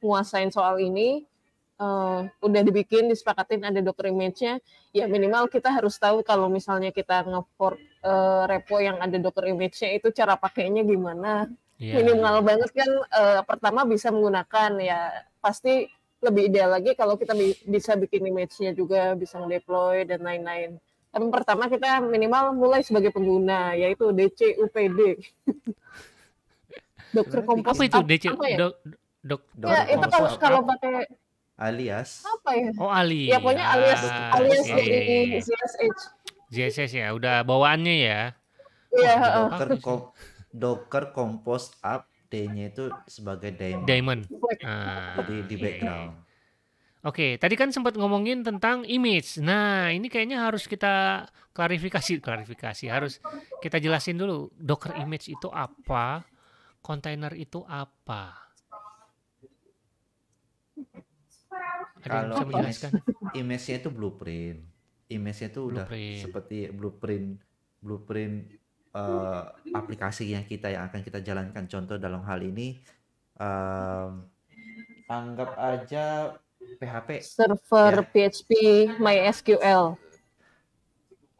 Speaker 3: nguasain soal ini uh, udah dibikin disepakatin ada Docker image-nya. Ya minimal kita harus tahu kalau misalnya kita nge uh, eh, repo yang ada Docker image-nya itu cara pakainya gimana.
Speaker 4: Yeah. Minimal
Speaker 3: banget kan uh, pertama bisa menggunakan ya pasti lebih ideal lagi kalau kita bi bisa bikin image-nya juga, bisa deploy dan lain-lain. Tapi pertama kita minimal mulai sebagai pengguna, yaitu DCUPD.
Speaker 2: [laughs] dokter kompos itu apa, DC apa ya? dok dok dok ya, itu kalau kalau pakai alias apa ya oh alias ya pokoknya alias ah, alias okay. dari ZSH ZSH ya udah bawaannya ya
Speaker 3: Iya, oh, dokter kom,
Speaker 2: dokter kompos up D-nya itu sebagai diamond. Diamond. Ah, Jadi di iya, background. Yeah. Iya.
Speaker 1: Oke, tadi kan sempat ngomongin tentang image. Nah, ini kayaknya harus kita klarifikasi, klarifikasi. Harus kita jelasin dulu Docker image itu apa, container itu apa.
Speaker 2: Kalau image, image-nya itu blueprint. Image-nya itu udah seperti blueprint blueprint uh, aplikasinya kita yang akan kita jalankan. Contoh dalam hal ini uh, anggap aja PHP
Speaker 3: server ya. PHP MySQL.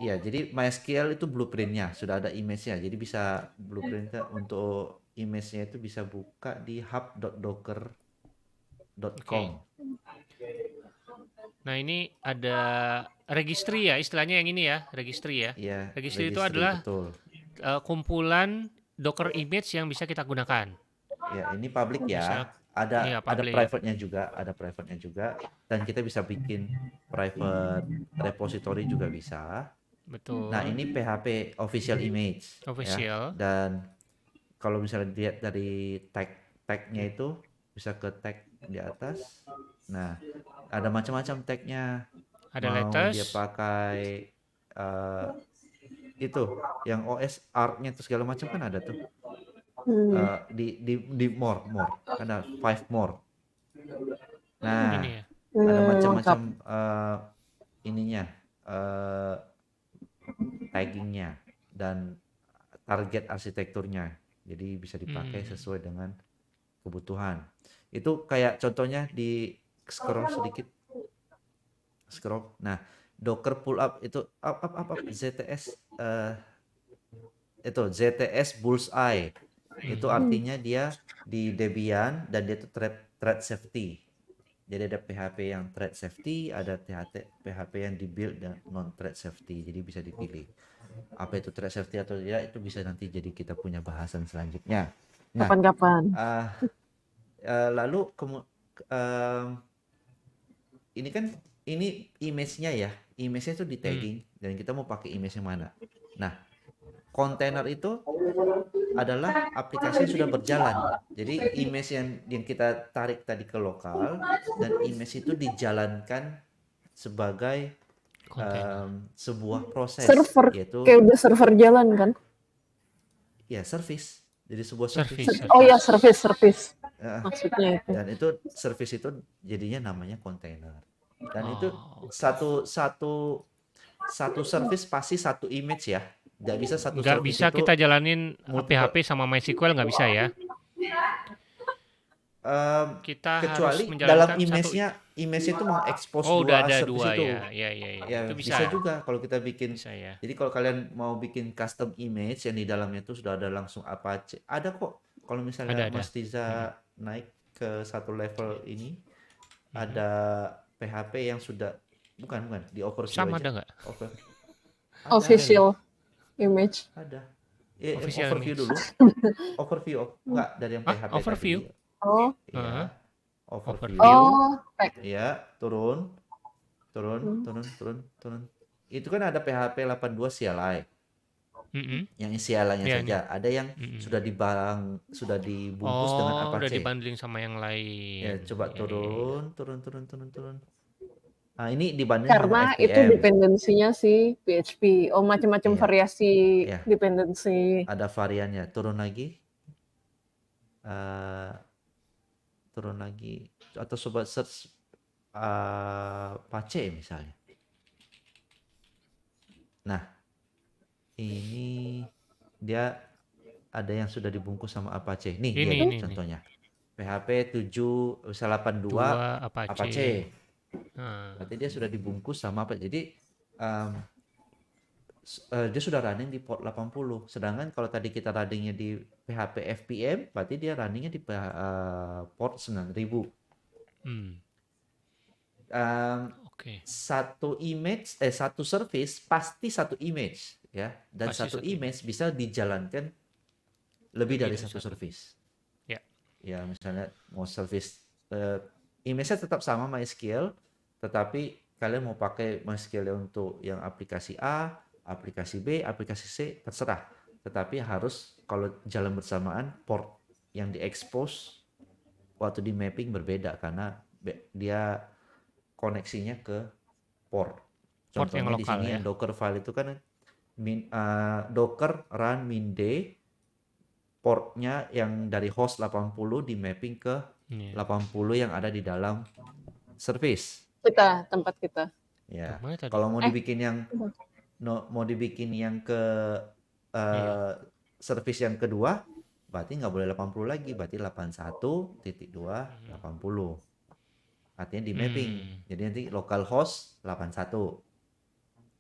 Speaker 2: Iya, jadi MySQL itu blueprintnya sudah ada image-nya. Jadi bisa blueprintnya untuk image-nya itu bisa buka di hub.docker.com. Okay.
Speaker 1: Nah ini ada registry ya istilahnya yang ini ya registry ya. Iya. Registry, registry itu adalah betul uh, kumpulan Docker image yang bisa kita gunakan.
Speaker 2: Ya, ini public ya. ada ya, public. ada iya. private-nya juga, ada private-nya juga dan kita bisa bikin private repository juga bisa. Betul. Nah, ini PHP official image. Ya. Official. Ya. Dan kalau misalnya dilihat dari tag tag-nya itu bisa ke tag di atas. Nah, ada macam-macam tag-nya. Ada Mau letters. dia pakai uh, itu yang OS art-nya itu segala macam kan ada tuh hmm. uh, di di di more more karena five more nah ya? ada hmm, macam-macam uh, ininya uh, taggingnya dan target arsitekturnya jadi bisa dipakai hmm. sesuai dengan kebutuhan itu kayak contohnya di scroll sedikit scroll nah docker pull up itu up up up, up ZTS uh, itu ZTS Bulls Eye itu hmm. artinya dia di Debian dan dia itu thread, thread safety jadi ada PHP yang thread safety ada THT, PHP yang dibuild dan non thread safety jadi bisa dipilih apa itu thread safety atau tidak ya, itu bisa nanti jadi kita punya bahasan selanjutnya kapan nah, kapan-kapan uh, uh, lalu kemu uh, ini kan ini image-nya ya image-nya itu di hmm. tagging hmm. dan kita mau pakai image yang mana nah kontainer itu adalah aplikasi yang sudah berjalan jadi image yang yang kita tarik tadi ke lokal dan image itu dijalankan sebagai um, sebuah proses server yaitu kayak udah server jalan kan ya service jadi sebuah service, service. oh ya service service uh, maksudnya itu. dan itu service itu jadinya namanya kontainer dan oh. itu satu satu satu service pasti satu image ya nggak bisa satu nggak bisa kita jalanin PHP
Speaker 1: sama MySQL nggak bisa ya
Speaker 2: um, kita kecuali harus dalam image-nya image itu mengekspos oh, dua udah ada dua itu. ya ya ya, ya. ya itu bisa, bisa ya. juga kalau kita bikin bisa, ya. jadi kalau kalian mau bikin custom image yang di dalamnya itu sudah ada langsung apa ada kok kalau misalnya ada, ada. Mas Tiza hmm. naik ke satu level ini hmm. ada PHP yang sudah bukan bukan di overview sama aja. ada nggak Over,
Speaker 3: ada official ada image ada ya, official
Speaker 2: overview image. dulu [laughs] overview enggak dari yang PHP ah, overview tadi. oh ya. uh -huh. overview oh ya turun turun hmm. turun turun turun itu kan ada PHP 82 CLI mm -hmm. yang isi alanya yeah, saja. Ada yang mm -hmm. sudah dibang, sudah dibungkus oh, dengan Oh Sudah
Speaker 1: dibanding sama yang lain. Ya, coba
Speaker 2: yeah. Iya, turun, iya, iya. turun, turun, turun, turun. Nah, ini dibanding karena itu
Speaker 3: dependensinya sih PHP. Oh, macam-macam yeah. variasi yeah. dependensi.
Speaker 2: Ada variannya. Turun lagi. Uh, turun lagi atau sobat search uh, Pace misalnya. Nah, ini dia ada yang sudah dibungkus sama Apache. Nih, ini, ini, contohnya. Ini. PHP 782 Apache. Apache. Hmm. Berarti dia sudah dibungkus sama apa? Jadi um, uh, dia sudah running di port 80. Sedangkan kalau tadi kita runningnya di PHP FPM, berarti dia runningnya di uh, port 9000. Hmm. Um, okay. Satu image, eh satu service pasti satu image ya dan Pasti satu, satu image bisa dijalankan lebih, dari, satu, satu service ya ya misalnya mau service uh, image-nya tetap sama MySQL tetapi kalian mau pakai MySQL untuk yang aplikasi A aplikasi B aplikasi C terserah tetapi harus kalau jalan bersamaan port yang diekspos waktu di mapping berbeda karena dia koneksinya ke port. Contohnya port yang lokal, di sini ya? Docker file itu kan min, uh, docker run min day portnya yang dari host 80 di mapping ke yeah. Iya. 80 yang ada di dalam service
Speaker 3: kita tempat kita
Speaker 2: ya kalau mau eh. dibikin eh. yang mhm. no, mau dibikin yang ke uh, eh, yeah. service yang kedua berarti nggak boleh 80 lagi berarti satu titik delapan 80 artinya di mapping hmm. jadi nanti local host 81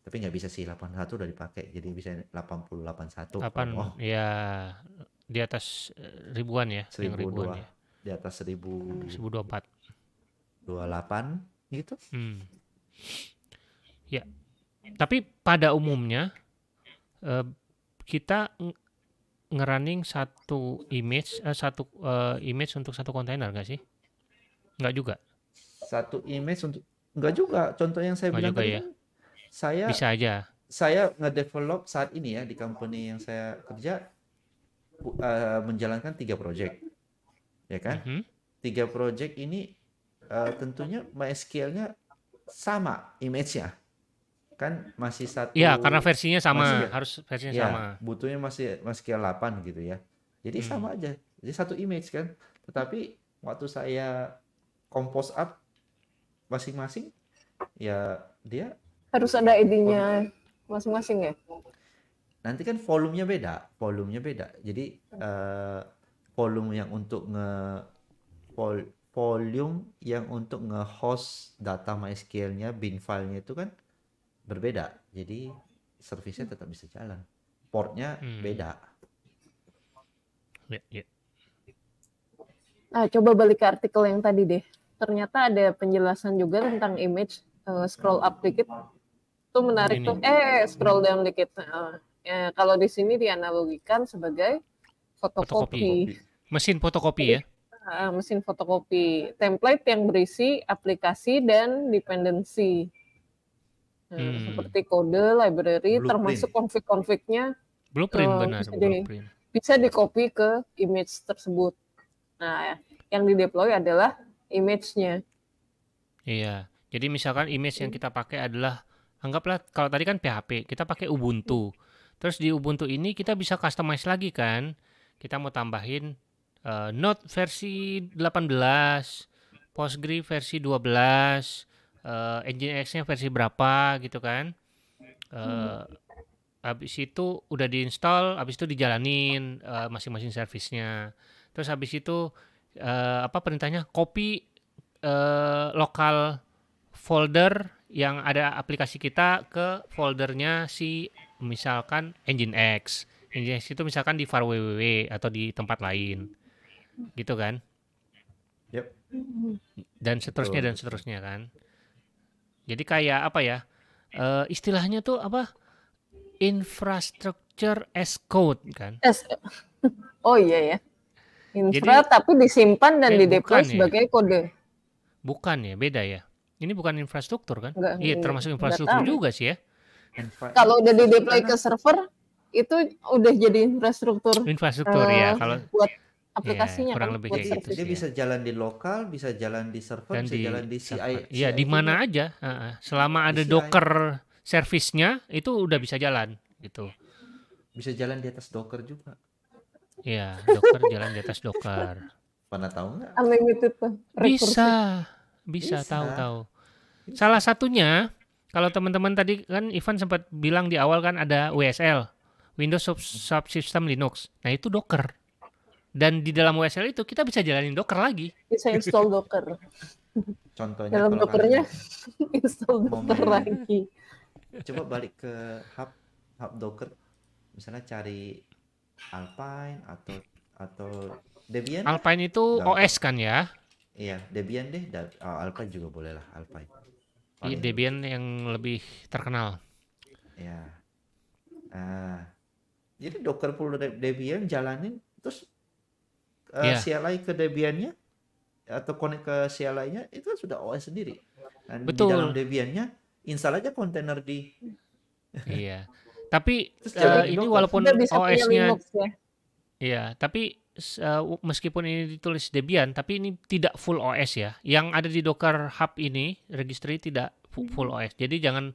Speaker 2: tapi nggak bisa sih 81 udah dipakai jadi bisa 881 8 oh. Iya. Eh, ya,
Speaker 1: ya di atas ribuan ya 1002 ya. di atas 1000
Speaker 2: 1024 28
Speaker 1: gitu hmm. ya tapi pada umumnya eh, kita ngerunning satu image eh, satu image untuk satu kontainer nggak sih nggak juga
Speaker 2: satu image untuk nggak juga contoh yang saya gak bilang juga tadi ya kan saya bisa aja saya ngedevelop saat ini ya di company yang saya kerja uh, menjalankan tiga project ya kan mm -hmm. tiga project ini uh, tentunya MySQL-nya sama image-nya kan masih satu Iya, karena versinya sama, masih, ya? harus versinya ya, sama. butuhnya masih MySQL 8 gitu ya. Jadi hmm. sama aja. Jadi satu image kan. Tetapi waktu saya compose up masing-masing ya dia
Speaker 3: harus ada ID-nya masing-masing ya
Speaker 2: nanti kan volumenya beda volumenya beda jadi uh, volume yang untuk nge vol, volume yang untuk nge-host data MySQL-nya bin file-nya itu kan berbeda jadi servisnya tetap bisa jalan portnya hmm. beda ya, ya.
Speaker 3: nah coba balik ke artikel yang tadi deh ternyata ada penjelasan juga tentang image uh, scroll up dikit itu menarik ini. tuh. Eh, scroll down dikit. Uh, ya, kalau di sini dianalogikan sebagai fotokopi.
Speaker 1: fotokopi. Mesin fotokopi ya.
Speaker 3: Uh, mesin fotokopi. Template yang berisi aplikasi dan dependensi. Nah, hmm. Seperti kode, library, Blueprint. termasuk konfig konfliknya Blueprint uh, benar. Bisa, Blueprint. Di, bisa dikopi ke image tersebut. Nah, yang di deploy adalah image-nya.
Speaker 1: Iya. Jadi misalkan image yang hmm. kita pakai adalah anggaplah kalau tadi kan PHP, kita pakai Ubuntu. Hmm. Terus di Ubuntu ini kita bisa customize lagi kan. Kita mau tambahin uh, Node versi 18, Postgre versi 12, uh, eh, Nginx-nya versi berapa gitu kan. Uh, habis itu udah diinstal, habis itu dijalanin masing masing-masing servicenya Terus habis itu uh, apa perintahnya copy uh, lokal folder yang ada aplikasi kita ke foldernya si misalkan engine X. Engine X itu misalkan di far www atau di tempat lain. Gitu kan? Yep. Dan seterusnya dan seterusnya kan. Jadi kayak apa ya? Uh, istilahnya tuh apa? Infrastructure as code kan.
Speaker 3: oh iya ya. Infra Jadi, tapi disimpan dan eh, dideploy ya? sebagai ya. kode.
Speaker 1: Bukan ya, beda ya. Ini bukan infrastruktur kan? Enggak, iya, termasuk infrastruktur juga sih ya.
Speaker 2: Infra kalau udah di
Speaker 3: deploy ke server itu udah jadi infrastruktur. Infrastruktur uh, ya eh, kalau buat iya,
Speaker 2: aplikasinya ya, kurang kan, lebih kayak gitu. Dia bisa ya. jalan di lokal, bisa jalan di server, Dan bisa di jalan di CI. Iya, di mana aja. Uh, selama ada CI. Docker
Speaker 1: service-nya itu udah bisa jalan
Speaker 2: gitu. Bisa jalan di atas Docker juga.
Speaker 1: Iya, Docker jalan di atas Docker. Pernah tahu nggak?
Speaker 3: Unlimited Bisa.
Speaker 1: Bisa, bisa. tahu tahu. Salah satunya kalau teman-teman tadi kan Ivan sempat bilang di awal kan ada WSL, Windows Sub Subsystem Linux. Nah, itu Docker. Dan di dalam WSL itu kita bisa jalanin Docker lagi.
Speaker 3: Bisa install Docker. [laughs]
Speaker 2: Contohnya dalam Dockernya [laughs] install Docker lagi. Coba balik ke hub hub Docker. Misalnya cari Alpine atau atau Debian. Alpine itu Gampang. OS kan ya? Iya, Debian deh. Oh, Alpine juga boleh lah, Alpine. Iya, Paling.
Speaker 1: Debian yang lebih terkenal.
Speaker 2: Ya. Uh, jadi Docker pool Debian jalanin terus uh, eh, yeah. CLI ke Debiannya atau connect ke CLI-nya itu kan sudah OS sendiri. Dan Betul. Di dalam Debiannya install aja kontainer di.
Speaker 1: iya. Tapi
Speaker 2: terus uh, ini walaupun OS-nya ya. Iya,
Speaker 1: tapi uh, meskipun ini ditulis Debian tapi ini tidak full OS ya. Yang ada di Docker Hub ini registry tidak hmm. full OS. Jadi jangan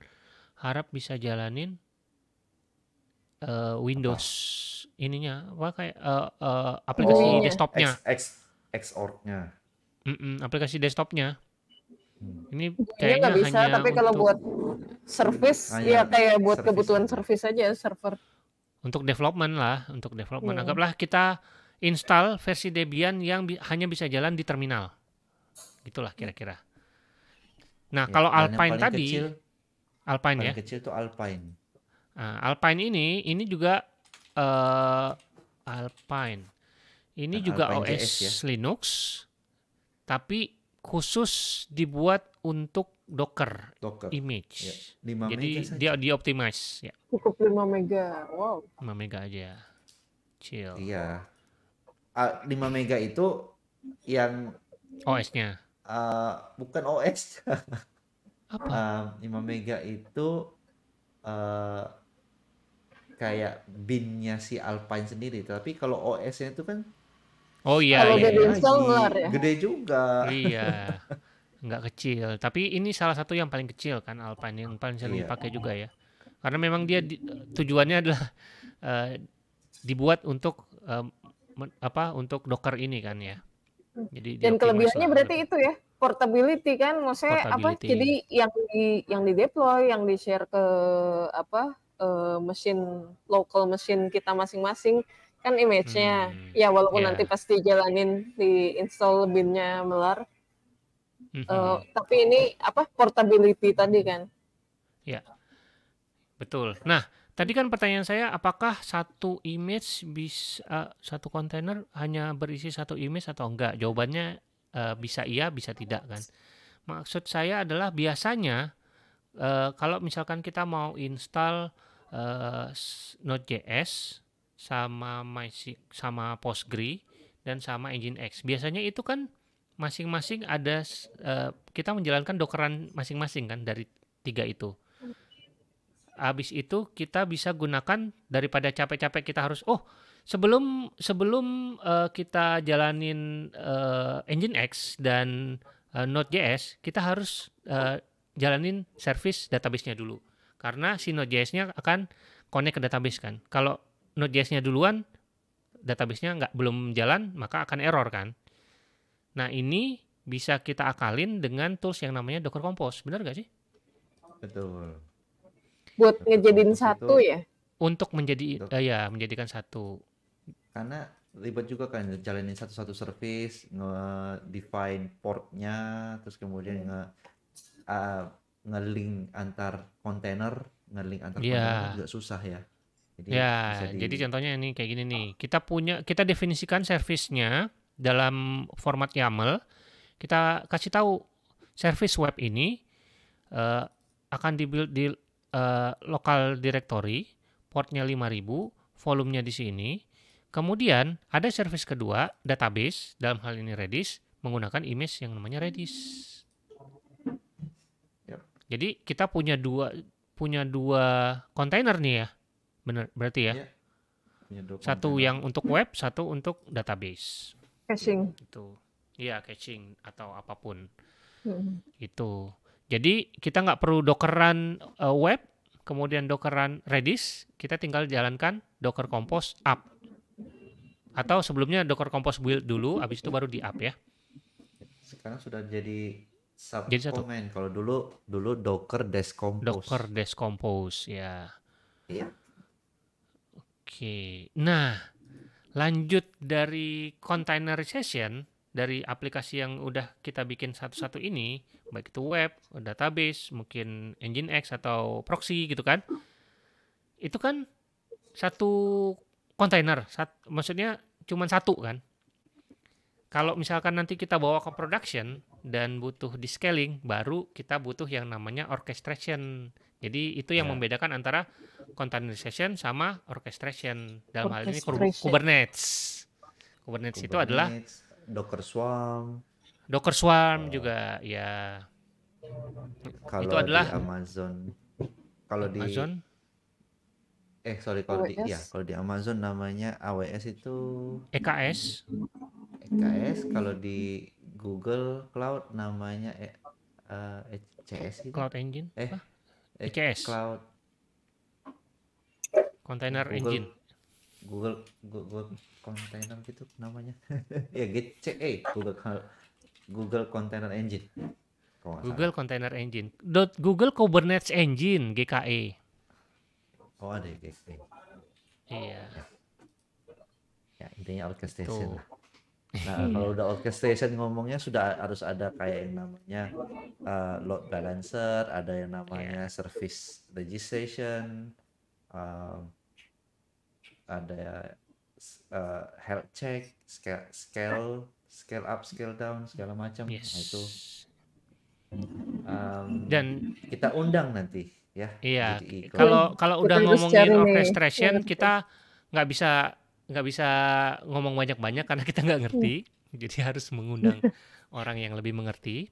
Speaker 1: harap bisa jalanin uh, Windows apa? ininya apa kayak uh, uh,
Speaker 2: aplikasi oh, desktopnya. X, X,
Speaker 1: Mm -mm, aplikasi desktopnya. Hmm. Ini
Speaker 2: kayaknya nggak bisa, hanya tapi
Speaker 3: kalau buat service hanya ya kayak buat service. kebutuhan service aja server.
Speaker 1: Untuk development lah, untuk development. Hmm. Anggaplah kita install versi Debian yang bi hanya bisa jalan di terminal. Gitulah kira-kira.
Speaker 2: Nah, ya, kalau Alpine tadi kecil, Alpine ya. kecil itu Alpine.
Speaker 1: Nah, Alpine ini ini juga uh, Alpine. Ini Dan nah, juga Alpine OS JS, ya? Linux tapi khusus dibuat untuk Docker, Docker. image. Ya. 5 Jadi mega dia dioptimize
Speaker 2: ya.
Speaker 3: Cukup 5 mega. Wow.
Speaker 2: 5 mega aja. Chill. Iya. 5 mega itu yang OS-nya. Uh, bukan OS. [laughs] Apa? Uh, 5 mega itu uh, kayak binnya si Alpine sendiri, tapi kalau OS-nya itu kan Oh iya, kalau iya, iya. ya. gede juga. Iya,
Speaker 1: [laughs] nggak kecil. Tapi ini salah satu yang paling kecil kan Alpine yang paling sering iya. dipakai juga ya. Karena memang dia di, tujuannya adalah uh, dibuat untuk uh, apa untuk Docker ini kan ya. Jadi dan kelebihannya berarti
Speaker 3: gitu. itu ya portability kan maksudnya portability. apa jadi yang di yang di deploy yang di share ke apa uh, mesin local mesin kita masing-masing kan image-nya hmm. ya walaupun yeah. nanti pasti jalanin di install binnya melar
Speaker 4: mm-hmm.
Speaker 1: uh,
Speaker 3: tapi ini apa portability tadi kan
Speaker 1: ya yeah. betul nah Tadi kan pertanyaan saya, apakah satu image bisa uh, eh, satu kontainer hanya berisi satu image atau enggak? Jawabannya uh, bisa iya, bisa tidak kan? Maksud saya adalah biasanya uh, kalau misalkan kita mau install uh, Node.js sama My, sama Postgre dan sama Nginx, biasanya itu kan masing-masing ada uh, kita menjalankan dokeran masing-masing kan dari tiga itu habis itu kita bisa gunakan daripada capek-capek kita harus oh sebelum sebelum uh, kita jalanin uh, engine X dan uh, eh, Node.js kita harus uh, jalanin service database-nya dulu karena si Node.js-nya akan connect ke database kan. Kalau Node.js-nya duluan database-nya nggak belum jalan maka akan error kan. Nah ini bisa kita akalin dengan tools yang namanya Docker Compose, benar nggak sih?
Speaker 2: Betul
Speaker 3: buat ngejadiin itu, satu ya
Speaker 1: untuk menjadi uh, ya
Speaker 2: menjadikan satu karena ribet juga kan jalanin satu-satu service nge-define portnya terus kemudian hmm. nge uh, nge-link antar kontainer nge-link antar yeah. kontainer juga susah ya jadi ya di... jadi
Speaker 1: contohnya ini kayak gini nih kita punya kita definisikan servisnya dalam format YAML kita kasih tahu service web ini uh, akan dibuild di uh, lokal directory, portnya 5000, volumenya di sini. Kemudian ada service kedua, database, dalam hal ini Redis, menggunakan image yang namanya Redis. Ya. Jadi kita punya dua punya dua kontainer nih ya, benar berarti ya. Iya. satu container. yang untuk web, satu untuk database. Caching. Itu, ya caching atau apapun. Hmm. Itu. Jadi kita nggak perlu dokeran uh, web, kemudian dokeran Redis, kita tinggal jalankan docker compose up. Atau sebelumnya docker compose build dulu, habis itu baru di up ya.
Speaker 2: Sekarang sudah jadi sub jadi satu. Kalau dulu dulu docker descompose. Docker descompose ya.
Speaker 4: Iya.
Speaker 1: Oke. Nah, lanjut dari containerization dari aplikasi yang udah kita bikin satu-satu ini, baik itu web, database, mungkin engine X atau proxy gitu kan, itu kan satu kontainer, sat, maksudnya cuma satu kan. Kalau misalkan nanti kita bawa ke production dan butuh di scaling, baru kita butuh yang namanya orchestration. Jadi itu yang yeah. membedakan antara containerization sama orchestration dalam orchestration. hal ini Kubernetes. Kubernetes,
Speaker 2: Kubernetes itu adalah Docker Swarm. Docker
Speaker 1: Swarm uh, juga
Speaker 2: ya.
Speaker 1: Kalau itu adalah di
Speaker 2: Amazon. Kalau di Amazon Eh sorry kalau di ya kalau di Amazon namanya AWS itu EKS. EKS kalau di Google Cloud namanya e, uh, eh, ECS gitu. Cloud Engine. Eh, ECS. Eh, e Cloud
Speaker 1: Container Google, Engine.
Speaker 2: Google Google Container gitu namanya [laughs] ya GCE gitu, eh, Google Google Container Engine Google
Speaker 1: Container Engine dot Google Kubernetes Engine GKE
Speaker 2: oh ada ya GKE iya ya, ya intinya orchestration Tuh. Nah, [laughs] kalau udah orchestration ngomongnya sudah harus ada kayak yang namanya uh, load balancer, ada yang namanya yeah. service registration, uh, ada uh, health check, scale, scale, scale up, scale down, segala macam. Nah, yes. Nah, itu um, dan kita undang nanti ya. Iya. E. Kalau kalau udah kita ngomongin orchestration
Speaker 1: kita nggak bisa nggak bisa ngomong banyak-banyak karena kita nggak ngerti. Hmm. Jadi harus mengundang [laughs] orang yang lebih mengerti.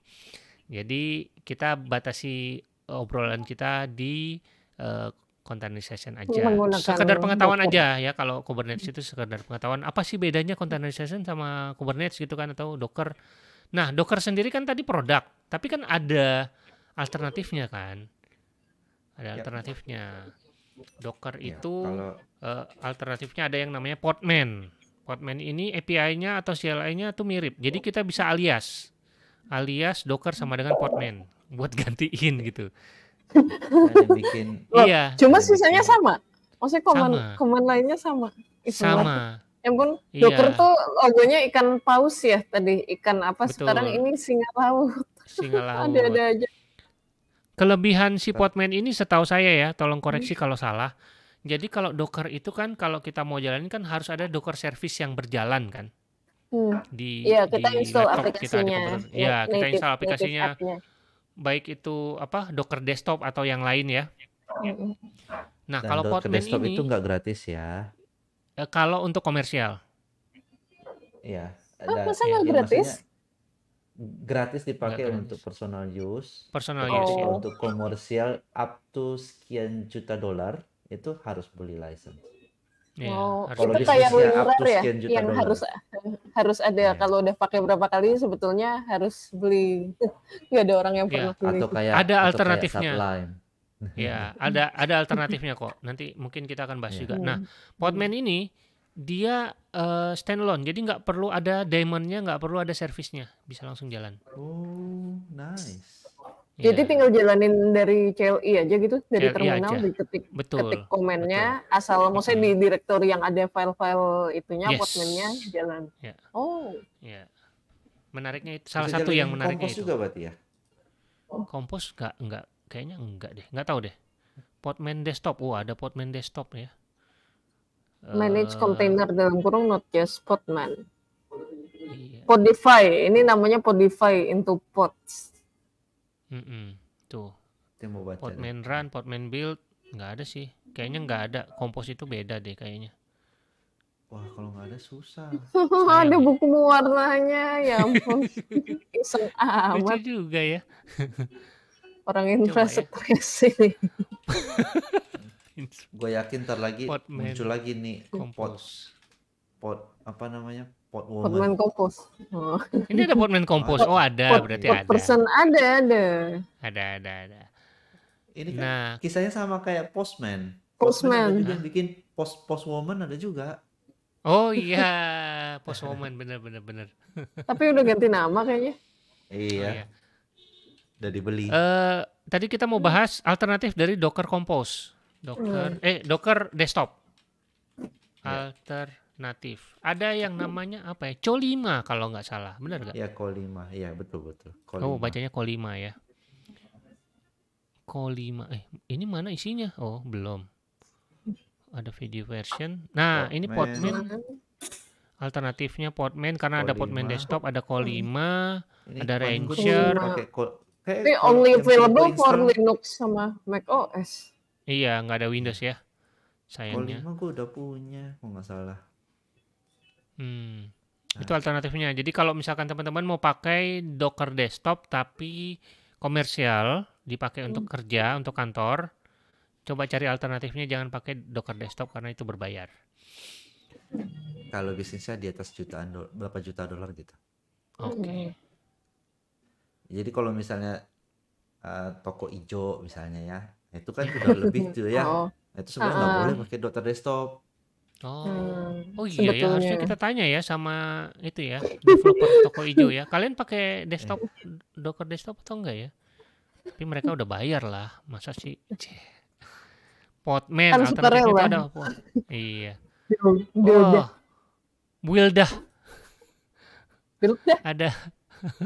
Speaker 1: Jadi kita batasi obrolan kita di uh, containerization aja. Sekedar pengetahuan aja ya kalau Kubernetes itu sekedar pengetahuan. Apa sih bedanya containerization sama Kubernetes gitu kan atau Docker? Nah, Docker sendiri kan tadi produk, tapi kan ada alternatifnya kan. Ada ya. alternatifnya. Docker ya, itu kalau... uh, alternatifnya ada yang namanya Portman. Portman ini API-nya atau CLI-nya tuh mirip. Jadi kita bisa alias. Alias Docker sama dengan Portman buat [laughs] gantiin gitu bikin
Speaker 3: iya cuma sisanya gitu. sama maksudnya command komen lainnya sama It's sama ya dokter iya. tuh logonya ikan paus ya tadi ikan apa Betul. sekarang ini singa laut
Speaker 4: singa [laughs]
Speaker 1: laut ada ada aja kelebihan si Potman ini setahu saya ya tolong koreksi hmm. kalau salah jadi kalau dokter itu kan kalau kita mau jalanin kan harus ada dokter service yang berjalan kan. Hmm. Di Iya,
Speaker 4: kita di install laptop aplikasinya. Iya,
Speaker 1: iya, kita ada ya, ya, kita install aplikasinya baik itu apa Docker desktop atau yang lain ya.
Speaker 2: Nah, Dan kalau Docker desktop ini, itu nggak gratis ya.
Speaker 1: Eh, kalau untuk komersial.
Speaker 2: ya. Oh, masa ya, gratis? gratis dipakai gratis. untuk personal use. Personal oh. use ya. Untuk komersial up to sekian juta dolar itu harus beli license. Yeah, mau itu kayak winner ya yang dollar. harus
Speaker 3: harus ada yeah. kalau udah pakai berapa kali sebetulnya harus beli [laughs] nggak ada orang yang iya, pernah yeah. beli atau kayak, ada atau alternatifnya kayak
Speaker 1: [laughs] ya ada ada alternatifnya kok nanti mungkin kita akan bahas yeah. juga nah hmm. Podman ini dia uh, eh, standalone jadi nggak perlu ada diamondnya nggak perlu ada servisnya bisa langsung jalan oh
Speaker 3: nice jadi iya. tinggal jalanin dari CLI aja gitu, dari CLI terminal aja. diketik betul, ketik komennya, betul. asal mm maksudnya di direktori yang ada file-file itunya, yes. postmannya jalan. Yeah. Oh.
Speaker 1: Yeah.
Speaker 2: Menariknya itu salah Bisa satu yang menariknya itu. Kompos juga berarti ya?
Speaker 1: Kompos enggak enggak kayaknya enggak deh, enggak tahu deh. Podman desktop. Wah, oh, ada Podman desktop ya.
Speaker 3: Eh, Manage uh, container dalam kurung not just Podman. Yeah. Podify, ini namanya Podify into pods.
Speaker 1: Mm-mm. Tuh. Itu mau baca. Portman deh. run, Portman build, nggak ada sih. Kayaknya nggak ada. Kompos itu beda deh kayaknya. Wah kalau nggak ada susah.
Speaker 3: [laughs] ada buku warnanya, ya ampun. [laughs] Iseng amat. Lucu juga ya. [laughs] Orang ya. infrastruktur ya. sih.
Speaker 2: Gue yakin ntar lagi Potman. muncul lagi nih kompos. Pot apa namanya Potwoman.
Speaker 3: kompos. Oh. Ini ada potman kompos. Oh ada pot, berarti pot ada. Person ada
Speaker 2: ada. Ada ada ada. Ini kan nah. kisahnya sama kayak postman. Postman. juga yang bikin post postwoman ada juga. Oh iya,
Speaker 1: postwoman bener bener bener.
Speaker 3: Tapi udah ganti nama kayaknya.
Speaker 1: Iya. Oh, iya. Udah dibeli. Uh, tadi kita mau bahas alternatif dari Docker Compose. Docker hmm. eh Docker desktop. Iya. Alter natif. Ada yang namanya apa ya? Colima kalau nggak salah, benar nggak?
Speaker 2: Ya Colima, iya betul betul. Kolima. Oh bacanya Colima ya.
Speaker 1: Colima, eh ini mana isinya?
Speaker 2: Oh belum.
Speaker 1: Ada video version. Nah Portman. ini Potman. Alternatifnya Potman karena kolima. ada Potman desktop, ada Colima, ada Ranger.
Speaker 4: ini only available for
Speaker 3: Linux sama Mac OS.
Speaker 1: Iya, nggak ada Windows ya. Sayangnya. Kalau
Speaker 2: gue udah punya, kok nggak salah.
Speaker 1: Hmm. Nah. Itu alternatifnya. Jadi kalau misalkan teman-teman mau pakai Docker desktop tapi komersial dipakai hmm. untuk kerja, untuk kantor, coba cari alternatifnya jangan pakai Docker desktop karena itu berbayar.
Speaker 2: Kalau bisnisnya di atas jutaan berapa juta dolar gitu. Oke. Okay. Hmm. Jadi kalau misalnya uh, toko ijo misalnya ya, itu kan sudah [laughs] lebih tuh ya. Oh. Itu sebenarnya nggak uh-uh. boleh pakai Docker desktop Oh, hmm, oh iya ya harusnya kita
Speaker 1: tanya ya sama itu ya developer toko hijau ya. Kalian pakai desktop eh. Docker desktop atau enggak ya? Tapi mereka udah bayar lah, masa sih? Potman kan alternatif itu ada apa? Iya. Oh, Wilda. Wilda. Ada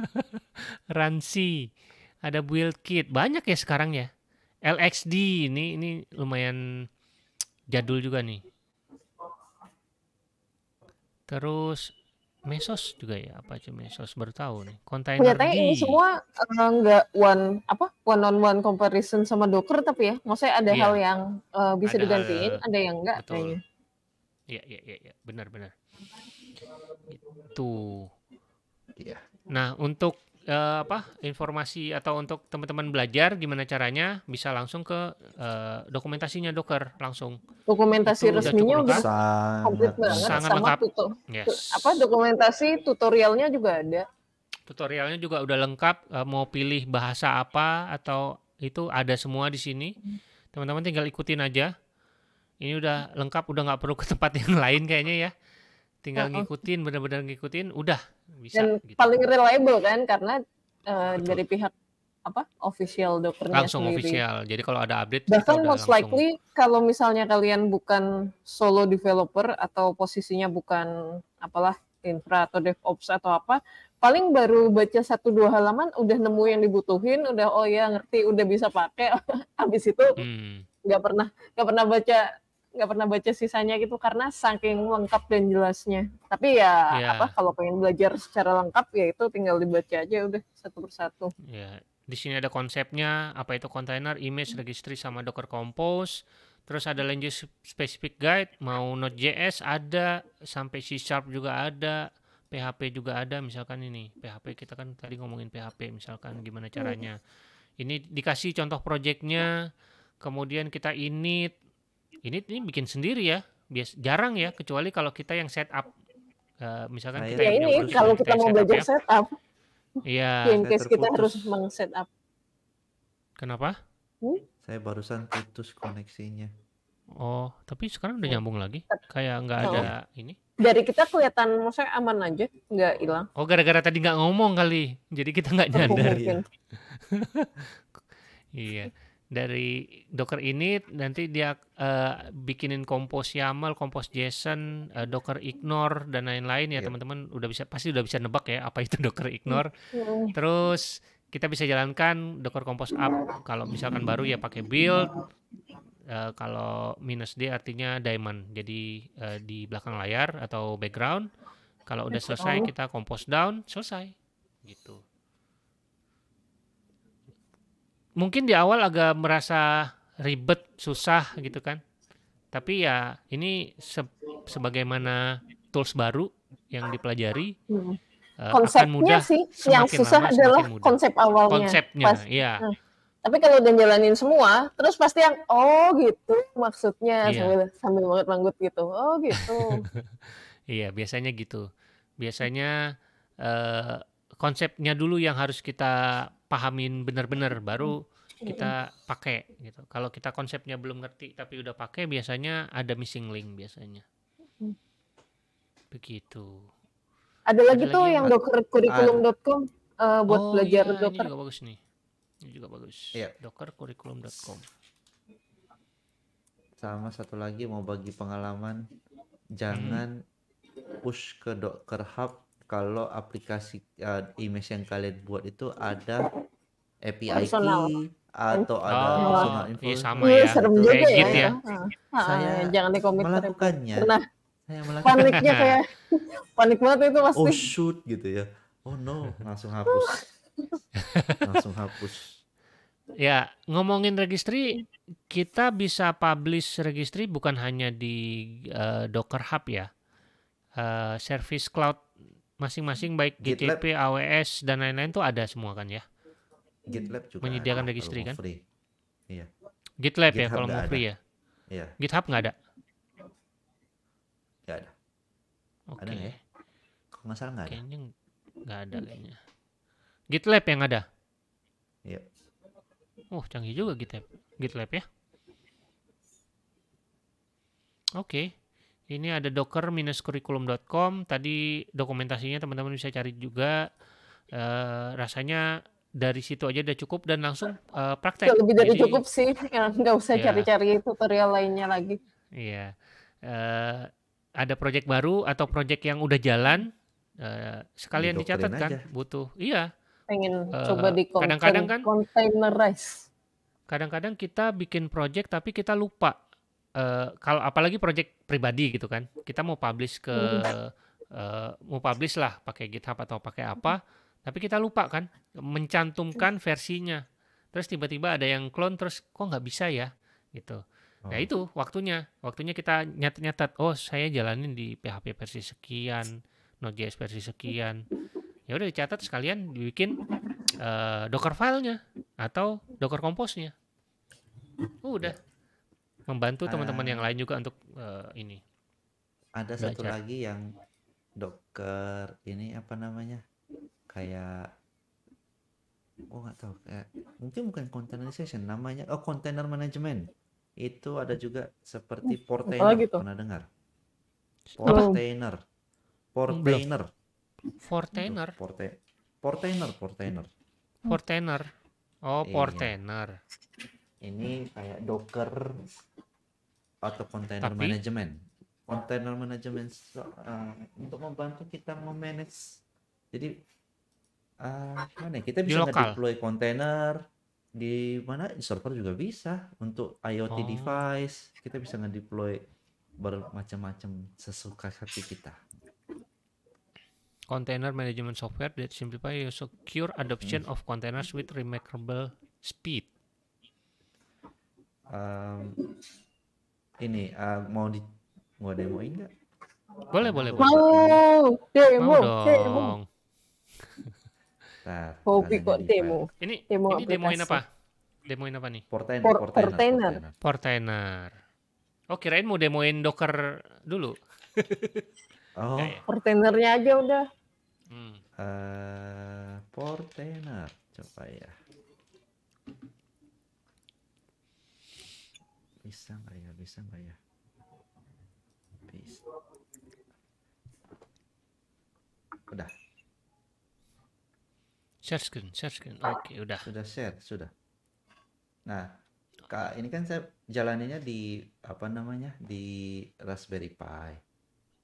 Speaker 1: [laughs] Ransi, ada build kit, banyak ya sekarang ya. LXD ini ini lumayan jadul juga nih. Terus Mesos juga ya apa aja Mesos bertahun nih kontainer Ternyata di... ini semua
Speaker 3: enggak eh, uh, one apa one on one comparison sama Docker tapi ya maksudnya ada iya. hal yang uh, bisa ada digantiin hal... ada yang enggak Betul. kayaknya
Speaker 1: iya iya iya ya. benar benar itu ya. nah untuk uh, apa informasi atau untuk teman-teman belajar gimana caranya bisa langsung ke uh, dokumentasinya Docker langsung.
Speaker 3: Dokumentasi itu resminya udah sangat, banget sangat sama lengkap. Tuto, yes. apa dokumentasi tutorialnya juga ada.
Speaker 1: Tutorialnya juga udah lengkap uh, mau pilih bahasa apa atau itu ada semua di sini. Teman-teman tinggal ikutin aja. Ini udah lengkap, udah nggak perlu ke tempat yang [laughs] lain kayaknya ya. Tinggal ngikutin, benar-benar ngikutin, udah bisa, dan
Speaker 3: gitu. paling reliable kan karena uh, dari pihak apa official dokternya langsung sendiri. official.
Speaker 1: Jadi kalau ada update bahkan most langsung... likely
Speaker 3: kalau misalnya kalian bukan solo developer atau posisinya bukan apalah infra atau DevOps atau apa, paling baru baca satu dua halaman udah nemu yang dibutuhin, udah oh ya ngerti, udah bisa pakai. [laughs] Habis itu
Speaker 4: hmm.
Speaker 3: nggak hmm. pernah nggak pernah baca nggak pernah baca sisanya gitu karena saking lengkap dan jelasnya. Tapi ya yeah. apa kalau pengen belajar secara lengkap ya itu tinggal dibaca aja udah satu persatu.
Speaker 4: ya
Speaker 1: Di sini ada konsepnya apa itu container, image registry sama Docker Compose. Terus ada language specific guide, mau Node.js ada, sampai C Sharp juga ada, PHP juga ada misalkan ini. PHP kita kan tadi ngomongin PHP misalkan gimana hmm. caranya. Ini dikasih contoh projectnya, kemudian kita init, ini ini bikin sendiri ya. Bias jarang ya kecuali kalau kita yang setup. Uh, eh,
Speaker 2: misalkan nah, kita ya ini iya, iya. kalau kita, kita mau belajar
Speaker 3: setup. Ya. Iya. Ya, in case kita harus meng-setup. Kenapa? Hmm?
Speaker 2: Saya barusan putus koneksinya.
Speaker 1: Oh, tapi sekarang udah nyambung lagi. Kayak nggak ada oh. ini.
Speaker 3: Dari kita kelihatan maksudnya aman aja, nggak hilang.
Speaker 1: Oh, gara-gara tadi nggak ngomong kali. Jadi kita nggak oh, nyadar. [laughs] iya. iya dari Docker ini nanti dia uh, bikinin kompos YAML, kompos JSON, uh, Docker ignore dan lain-lain ya iya. teman-teman yeah. udah bisa pasti udah bisa nebak ya apa itu [laughs] Docker ignore. Yeah. Terus kita bisa jalankan Docker compose up kalau misalkan baru ya pakai build uh, kalau minus D artinya diamond jadi uh, di belakang layar atau background kalau udah selesai kita compose down selesai gitu mungkin di awal agak merasa ribet, susah gitu kan. Tapi ya ini se sebagaimana tools baru yang dipelajari hmm. Eh, konsepnya akan mudah. sih yang susah lama, adalah mudah. konsep awalnya. Konsepnya, Pas, iya. Hmm.
Speaker 3: Tapi kalau udah jalanin semua, terus pasti yang oh gitu maksudnya iya. sambil sambil manggut-manggut gitu. Oh gitu.
Speaker 1: [laughs] iya, biasanya gitu. Biasanya uh, konsepnya dulu yang harus kita pahamin benar-benar baru hmm. kita hmm. pakai gitu. Kalau kita konsepnya belum ngerti tapi udah pakai biasanya ada missing link biasanya. Hmm. Begitu.
Speaker 3: Ada, ada lagi tuh yang dokercurriculum.com uh, eh, buat oh, belajar iya, dokter. Ini
Speaker 1: juga bagus nih. Ini juga bagus. Yeah. dokercurriculum.com.
Speaker 2: Sama satu lagi mau bagi pengalaman jangan hmm. push ke dokter hub kalau aplikasi uh, image yang kalian buat itu ada API key atau ada oh, personal iya, info. Iya sama ya. Iya, serem juga ya. Gitu ya. ya.
Speaker 3: Ah, Saya jangan dikomit melakukannya. Pernah. Saya Paniknya nah. kayak panik banget itu pasti. Oh
Speaker 2: shoot gitu ya. Oh no, langsung hapus. langsung hapus.
Speaker 1: Ya, ngomongin registry, kita bisa publish registry bukan hanya di uh, Docker Hub ya. Uh, service cloud masing-masing baik GitLab, GTP, AWS dan lain-lain tuh ada semua kan ya? GitLab juga menyediakan ada, registry kan? Free.
Speaker 2: Iya. GitLab GitLab ya kalau mau free ada. ya. Iya. GitHub nggak ada. Nggak ada.
Speaker 1: Oke. Okay. ya? Kalau nggak salah nggak ada. Kayaknya nggak ada kayaknya. GitLab yang ada. Iya. Oh canggih juga GitLab. GitLab ya. Oke. Okay ini ada docker minus curriculum.com tadi dokumentasinya teman-teman bisa cari juga uh, rasanya dari situ aja udah cukup dan langsung uh, praktek lebih dari Jadi, cukup
Speaker 3: sih ya, nggak usah iya. cari-cari yeah. tutorial lainnya lagi
Speaker 1: iya yeah. uh, ada proyek baru atau proyek yang udah jalan uh, sekalian dicatat kan aja. butuh iya pengen uh, coba di kadang-kadang kan kadang-kadang kita bikin proyek tapi kita lupa Eh, kalau apalagi project pribadi gitu kan kita mau publish ke uh, mau publish lah pakai GitHub atau pakai apa tapi kita lupa kan mencantumkan hmm. versinya terus tiba-tiba ada yang clone terus kok nggak bisa ya gitu oh. nah hmm. itu waktunya waktunya kita nyatet-nyatet oh saya jalanin di PHP versi sekian Node.js versi sekian ya udah dicatat sekalian dibikin uh, Docker filenya atau Docker compose-nya udah membantu ah. teman-teman uh, yang lain juga untuk uh, ini. Ada belajar. satu lagi
Speaker 2: yang dokter ini apa namanya? Kayak oh nggak tahu kayak mungkin bukan containerization namanya oh container management itu ada juga seperti portainer gitu. pernah dengar portainer portainer oh,
Speaker 1: iya. portainer
Speaker 2: portainer portainer portainer oh portainer ini kayak Docker atau container Tapi... management. Container management uh, untuk membantu kita memanage. Jadi uh, eh, mana ya? kita bisa deploy container di mana di server juga bisa untuk IoT oh. device kita bisa ngedeploy bermacam-macam sesuka hati kita.
Speaker 1: Container management software that simplify your secure adoption hmm. of containers with remarkable
Speaker 2: speed um, ini uh, mau di mau demoin nggak? Boleh, boleh, boleh.
Speaker 3: Mau, demo, demo. Nah, Hobi kok demo. Ini, demo ini demoin apa?
Speaker 1: Demoin apa nih? Portainer. portainer. Portainer. portainer. Oh, kirain mau demoin Docker dulu. [laughs]
Speaker 2: oh. ya. Portainernya aja udah. Hmm. Uh, eh, portainer, coba ya. bisa nggak ya bisa nggak ya bisa udah share screen share screen oke okay, udah sudah share sudah nah kak ini kan saya jalaninnya di apa namanya di Raspberry Pi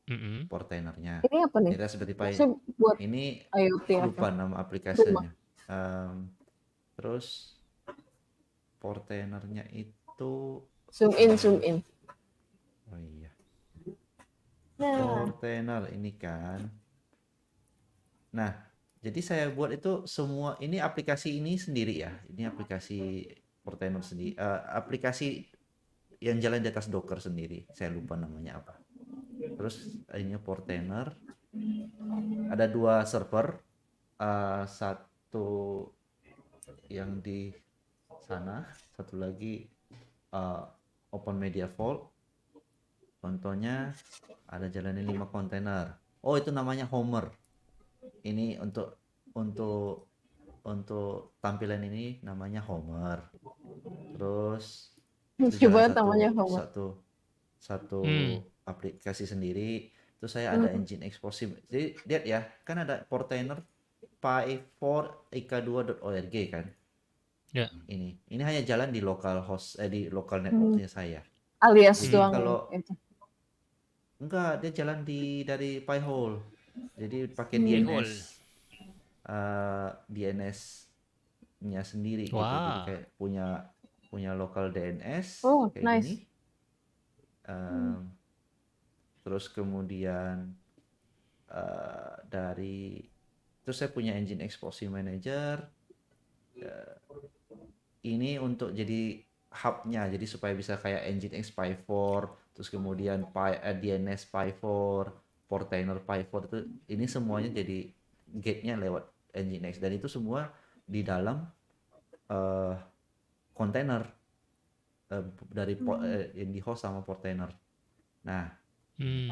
Speaker 2: mm -hmm. portainernya ini apa nih ini Raspberry Pi buat ini IoT lupa apa? nama aplikasinya um, terus portainernya itu Zoom in, zoom in. Oh iya. Nah. ini kan. Nah, jadi saya buat itu semua ini aplikasi ini sendiri ya. Ini aplikasi container sendiri. Uh, eh, aplikasi yang jalan di atas Docker sendiri. Saya lupa namanya apa. Terus ini Portainer. Ada dua server. Uh, satu yang di sana, satu lagi uh, open media vault contohnya ada jalannya lima kontainer oh itu namanya homer ini untuk untuk untuk tampilan ini namanya homer terus coba namanya homer satu satu hmm. aplikasi sendiri terus saya ada hmm. engine eksposif. jadi lihat ya kan ada portainer pi4ik2.org kan yeah. ini ini hanya jalan di lokal host eh di lokal hmm. networknya hmm. saya alias jadi hmm. doang kalau ya? enggak dia jalan di dari Pi-hole jadi pakai hmm. DNS uh, ah, DNS nya sendiri wow. gitu kayak punya punya lokal DNS oh, kayak nice. ini um, hmm. terus kemudian uh, dari terus saya punya engine exposure manager uh, ini untuk jadi hubnya jadi supaya bisa kayak nginx pi 4 terus kemudian pi uh, eh, DNS pi 4 portainer pi 4 itu ini semuanya jadi gate-nya lewat engine x dan itu semua di dalam uh, container uh, dari po, uh, yang di host sama portainer nah hmm.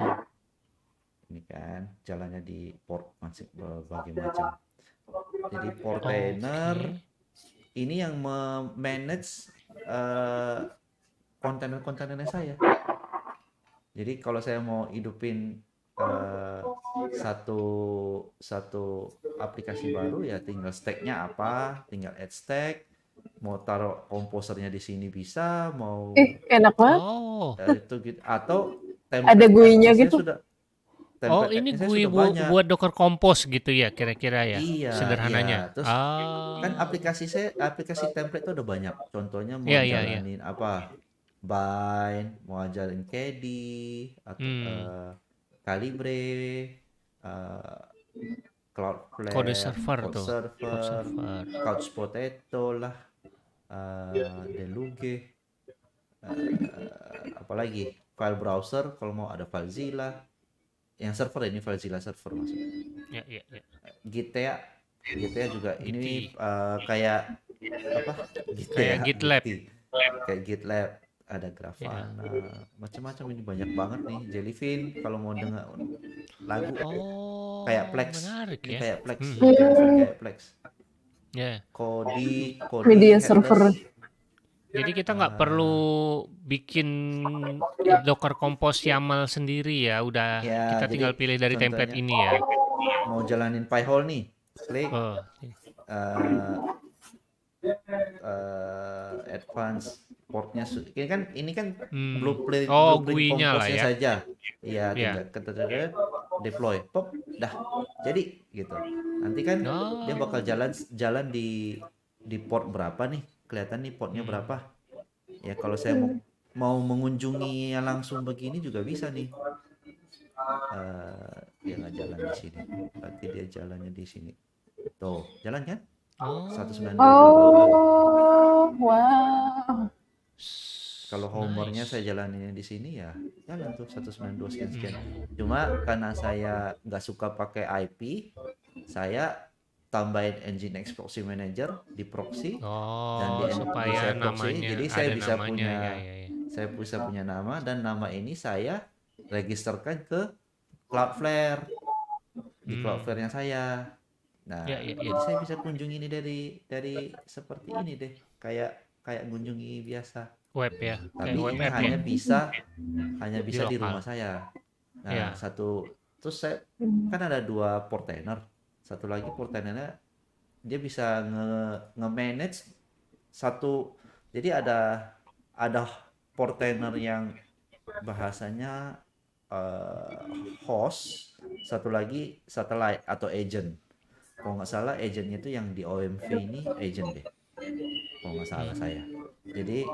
Speaker 2: ini kan jalannya di port masih berbagai macam jadi portainer okay oh, ini yang memanage uh, eh, kontainer saya. Jadi kalau saya mau hidupin uh, satu satu aplikasi baru ya tinggal stacknya apa, tinggal add stack, mau taruh komposernya di sini bisa, mau eh, enak banget. Oh. Itu gitu atau ada guinya gitu. Sudah, tempe. Oh ini gue bu buat dokter
Speaker 1: kompos gitu ya kira-kira ya iya, sederhananya. Iya. Terus oh.
Speaker 2: kan aplikasi saya aplikasi template itu udah banyak. Contohnya mau yeah, iya, iya. jalanin yeah, yeah. apa bind, mau jalanin kedi atau hmm. uh, eh, calibre, uh, eh, cloudflare, code server, code server, server, couch potato lah, uh, eh, deluge, uh, apalagi file browser kalau mau ada filezilla yang server ya, ini Valzilla server maksudnya. Ya, ya, ya. GTA GTA juga GT. ini uh, kayak apa? GTA, kayak GitLab. GT. Kayak GitLab ada Grafana, ya. macam-macam ini banyak banget nih Jellyfin kalau mau dengar lagu oh, kayak Plex. Menarik, ya? kayak Plex. Hmm. Kayak Plex. Ya. Yeah. Kodi, Kodi
Speaker 1: media server. Headless jadi iya. kita nggak ah. perlu bikin Docker Compose YAML sendiri ya, udah ya, kita tinggal pilih dari template ini ya.
Speaker 2: Mau jalanin Pyhole nih, klik oh. uh, iya. eh, uh, eh, advance portnya ini kan ini kan hmm. blueprint oh, blueprint lah ya. saja. Iya, yeah. ketika deploy, pop, dah jadi gitu. Nanti kan oh. dia bakal iya. jalan jalan di di port berapa nih? kelihatan nih potnya hmm. berapa ya kalau saya mau mau mengunjungi langsung begini juga bisa nih uh, dia nggak jalan di sini berarti dia jalannya di sini tuh jalan kan oh. satu sembilan
Speaker 4: oh wow
Speaker 2: kalau homernya saya jalaninnya di sini ya jalan tuh 192 sekian sekian hmm. cuma karena saya nggak suka pakai IP saya tambahin engine proxy manager di proxy oh, dan di supaya saya proxy namanya, jadi saya bisa namanya, punya ya, ya, ya. saya bisa punya nama dan nama ini saya registerkan ke Cloudflare di hmm. Cloudflare-nya saya nah ya, ya, ya. jadi saya bisa kunjungi ini dari dari seperti ini deh kayak kayak kunjungi biasa web ya tapi web ini web ya? hanya ya. bisa hanya bisa di, di rumah saya nah ya. satu terus saya kan ada dua portainer satu lagi oh. pertanyaannya dia bisa nge, nge manage satu jadi ada ada portainer yang bahasanya uh, host satu lagi satellite atau agent kalau nggak salah agentnya itu yang di OMV ini agent deh kalau nggak salah saya jadi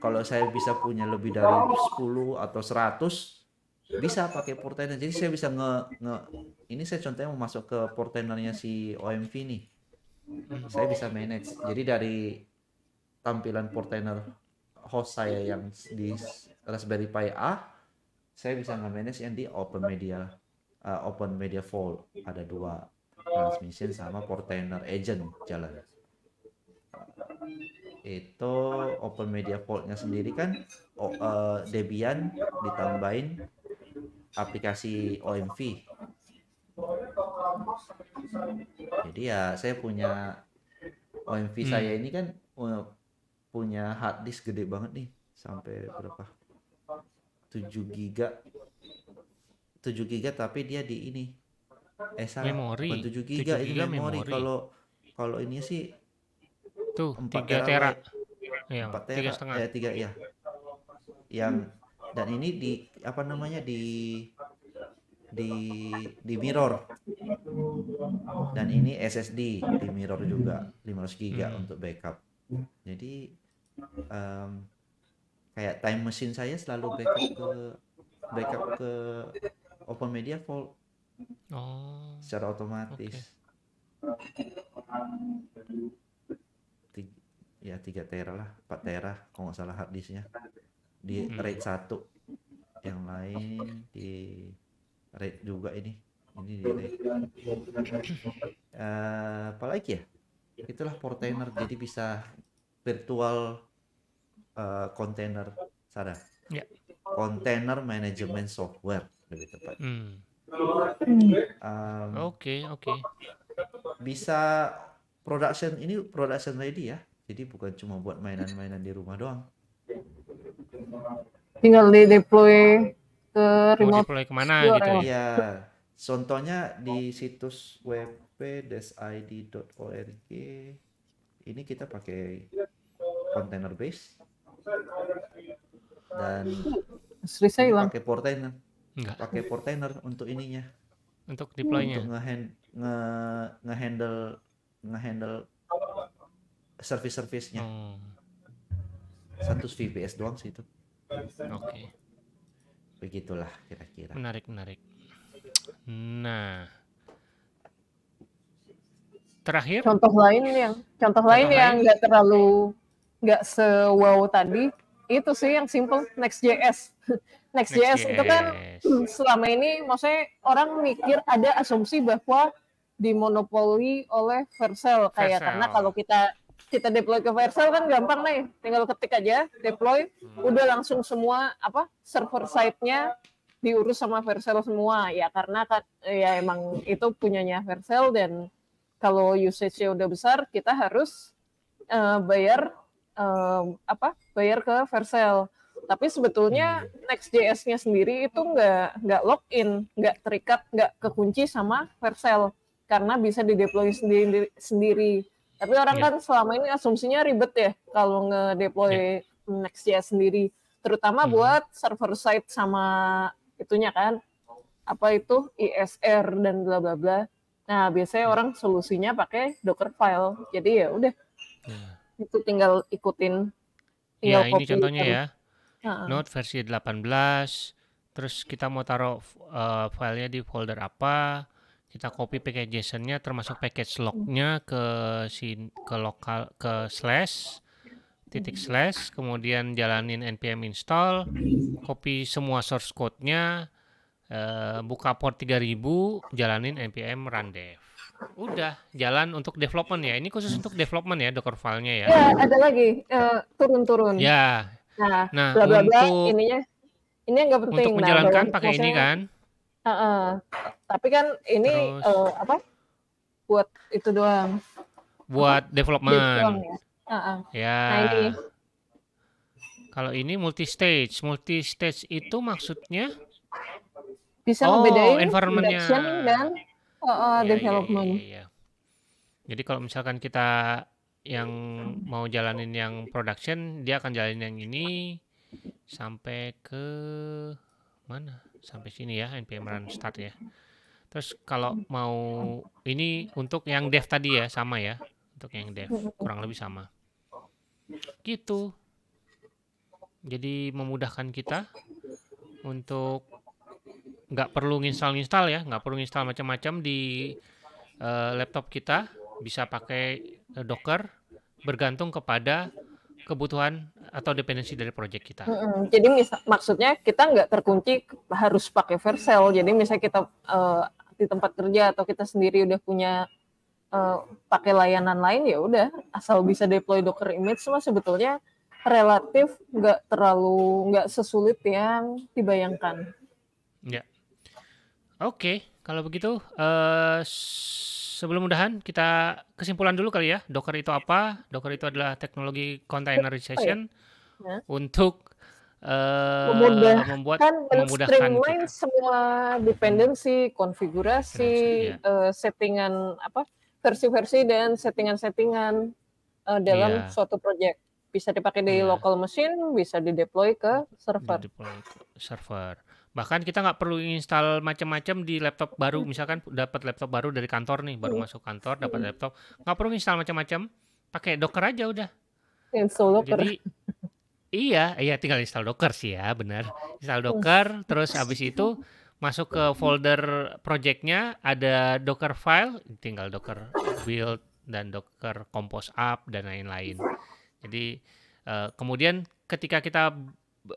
Speaker 2: kalau saya bisa punya lebih dari 10 atau 100 bisa pakai portainer jadi saya bisa nge, nge ini saya contohnya mau masuk ke portainernya si OMV nih hmm. saya bisa manage jadi dari tampilan portainer host saya yang di Raspberry Pi A saya bisa nge-manage yang di open media uh, open media Fall ada dua transmission sama portainer agent jalan itu Open Media Vault-nya sendiri kan oh, uh, Debian ditambahin aplikasi OMV. Jadi ya saya punya OMV hmm. saya ini kan eh, punya hard disk gede banget nih sampai berapa? 7 giga 7 giga tapi dia di ini eh memori. 7 giga 7 giga ini memori kalau kalau ini sih tuh ya. iya, tiga tera, empat tera, eh, tiga setengah, ya tiga ya. Yang dan ini di apa namanya di di di mirror dan ini SSD di mirror juga 500 giga hmm. untuk backup. Jadi um, kayak time machine saya selalu backup ke backup ke open media vault oh. secara otomatis. Okay ya tiga tera lah 4 tera kalau nggak salah harddisknya di hmm. RAID satu, yang lain di RAID juga ini ini di RAID
Speaker 4: uh,
Speaker 2: eh, apalagi ya itulah portainer jadi bisa virtual uh, container sana ya. container management software lebih tepat hmm. um,
Speaker 4: oke
Speaker 2: okay, oke okay. bisa production ini production ready ya jadi bukan cuma buat mainan-mainan di rumah doang.
Speaker 3: Tinggal di deploy ke remote. Oh, deploy kemana gitu ya? ya
Speaker 2: Contohnya di situs wp-id.org ini kita pakai container base dan selesai saya pakai portainer Enggak. pakai portainer untuk ininya untuk deploynya untuk ngehandle nge handle nge service-servicenya. Hmm. 100 VPS doang sih itu. Oke. Okay. Begitulah kira-kira.
Speaker 1: Menarik, menarik. Nah, terakhir
Speaker 3: contoh lain yang contoh, contoh lain, lain yang nggak terlalu nggak se wow tadi itu sih yang simple Next.js. Next.js Next [laughs] itu kan selama ini maksudnya orang mikir ada asumsi bahwa dimonopoli oleh Vercel kayak Vercel. karena kalau kita kita deploy ke Vercel kan gampang nih, tinggal ketik aja deploy, hmm. udah langsung semua apa server side-nya diurus sama Vercel semua ya karena kan ya emang itu punyanya Vercel dan kalau usage-nya udah besar kita harus uh, bayar uh, apa bayar ke Vercel tapi sebetulnya hmm. Next.js-nya sendiri itu nggak nggak login, nggak terikat, nggak kekunci sama Vercel karena bisa dideploy sendiri sendiri. Tapi orang yeah. kan selama ini asumsinya ribet ya kalau nge-deploy yeah. Next.js sendiri, terutama mm -hmm. buat server side sama itunya kan apa itu ISR dan bla bla bla. Nah, biasanya yeah. Hmm. orang solusinya pakai Docker file. Jadi ya udah. Yeah. Itu tinggal ikutin iya,
Speaker 1: tinggal Ya, ini contohnya kan. ya. -huh. Node versi 18 terus kita mau taruh uh, filenya di folder apa, kita copy package JSON-nya termasuk package log-nya ke si ke lokal ke slash titik mm-hmm. slash kemudian jalanin npm install copy semua source code-nya eh, buka port 3000 jalanin npm run dev udah jalan untuk development ya ini khusus untuk development ya docker file-nya ya ya ada
Speaker 3: lagi eh, turun-turun uh, ya nah, nah bla bla bla ininya ini nggak penting untuk nah, menjalankan nah, pakai ini kan Uh -uh. Tapi kan ini Terus. uh, apa? Buat itu doang.
Speaker 1: Buat uh-huh.
Speaker 4: development.
Speaker 3: Uh -uh. ya. ya.
Speaker 1: Nah, kalau ini multi stage, multi stage itu
Speaker 3: maksudnya
Speaker 1: bisa oh, membedain environmentnya
Speaker 3: dan uh, uh, development. Ya, ya, ya, ya.
Speaker 1: Jadi kalau misalkan kita yang mau jalanin yang production, dia akan jalanin yang ini sampai ke mana? sampai sini ya npm run start ya terus kalau hmm. mau ini untuk yang dev tadi ya sama ya untuk yang dev kurang lebih sama gitu jadi memudahkan kita untuk nggak perlu install-install ya nggak perlu install macam-macam di uh, laptop kita bisa pakai uh, docker bergantung kepada kebutuhan atau dependensi dari project kita. Mm-hmm.
Speaker 3: Jadi misal, maksudnya kita nggak terkunci harus pakai Vercel. Jadi misalnya kita uh, di tempat kerja atau kita sendiri udah punya uh, pakai layanan lain ya udah asal bisa deploy Docker image mah sebetulnya relatif nggak terlalu nggak sesulit yang dibayangkan.
Speaker 1: Ya. Oke. Okay. Kalau begitu, uh, sebelum mudahan kita kesimpulan dulu kali ya. Docker itu iya. apa? Docker itu adalah teknologi containerization ya. untuk uh, memudahkan, membuat kan memudahkan gitu. Kan.
Speaker 3: semua dependensi, konfigurasi, ya. uh, settingan apa versi-versi dan settingan-settingan uh, dalam ya. suatu project. Bisa dipakai di iya. local machine, bisa dideploy ke server.
Speaker 1: Deploy ke server. Bahkan kita nggak perlu install macam-macam di laptop baru, hmm. misalkan dapat laptop baru dari kantor nih, baru hmm. masuk kantor dapat hmm. laptop, nggak perlu install macam-macam, pakai Docker aja udah. Install Docker. Jadi iya, iya tinggal install Docker sih ya, benar. Install iya. Docker, terus habis itu masuk ke folder projectnya ada Docker file, tinggal Docker build dan Docker compose up dan lain-lain. Jadi eh, kemudian ketika kita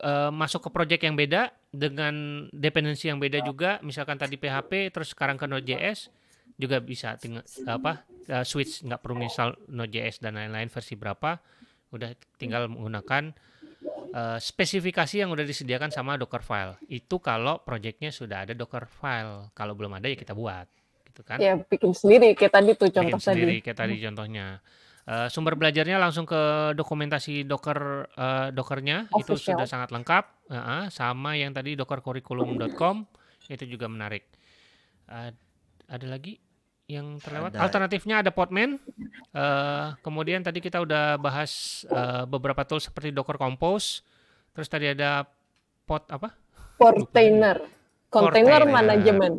Speaker 1: eh, masuk ke project yang beda, dengan dependensi yang beda iya. juga misalkan tadi PHP terus sekarang ke Node.js juga bisa tinggal apa e, switch nggak perlu misal Node.js dan lain-lain versi berapa udah tinggal menggunakan uh, spesifikasi yang udah disediakan sama Docker file itu kalau projectnya sudah ada Docker file kalau belum ada ya kita buat gitu kan ya
Speaker 3: bikin sendiri kayak tadi tuh contoh bikin tadi sendiri kayak tadi
Speaker 1: contohnya Eh, sumber belajarnya langsung ke dokumentasi Docker uh, eh, dokernya itu sudah sangat lengkap, uh, sama yang tadi dokercurriculum.com itu juga menarik. Uh, ada lagi yang terlewat. Ada. Alternatifnya ada Podman. Uh, kemudian tadi kita udah bahas uh, beberapa tool seperti Docker Compose. Terus tadi ada Pod apa?
Speaker 3: Container. Container, container. management.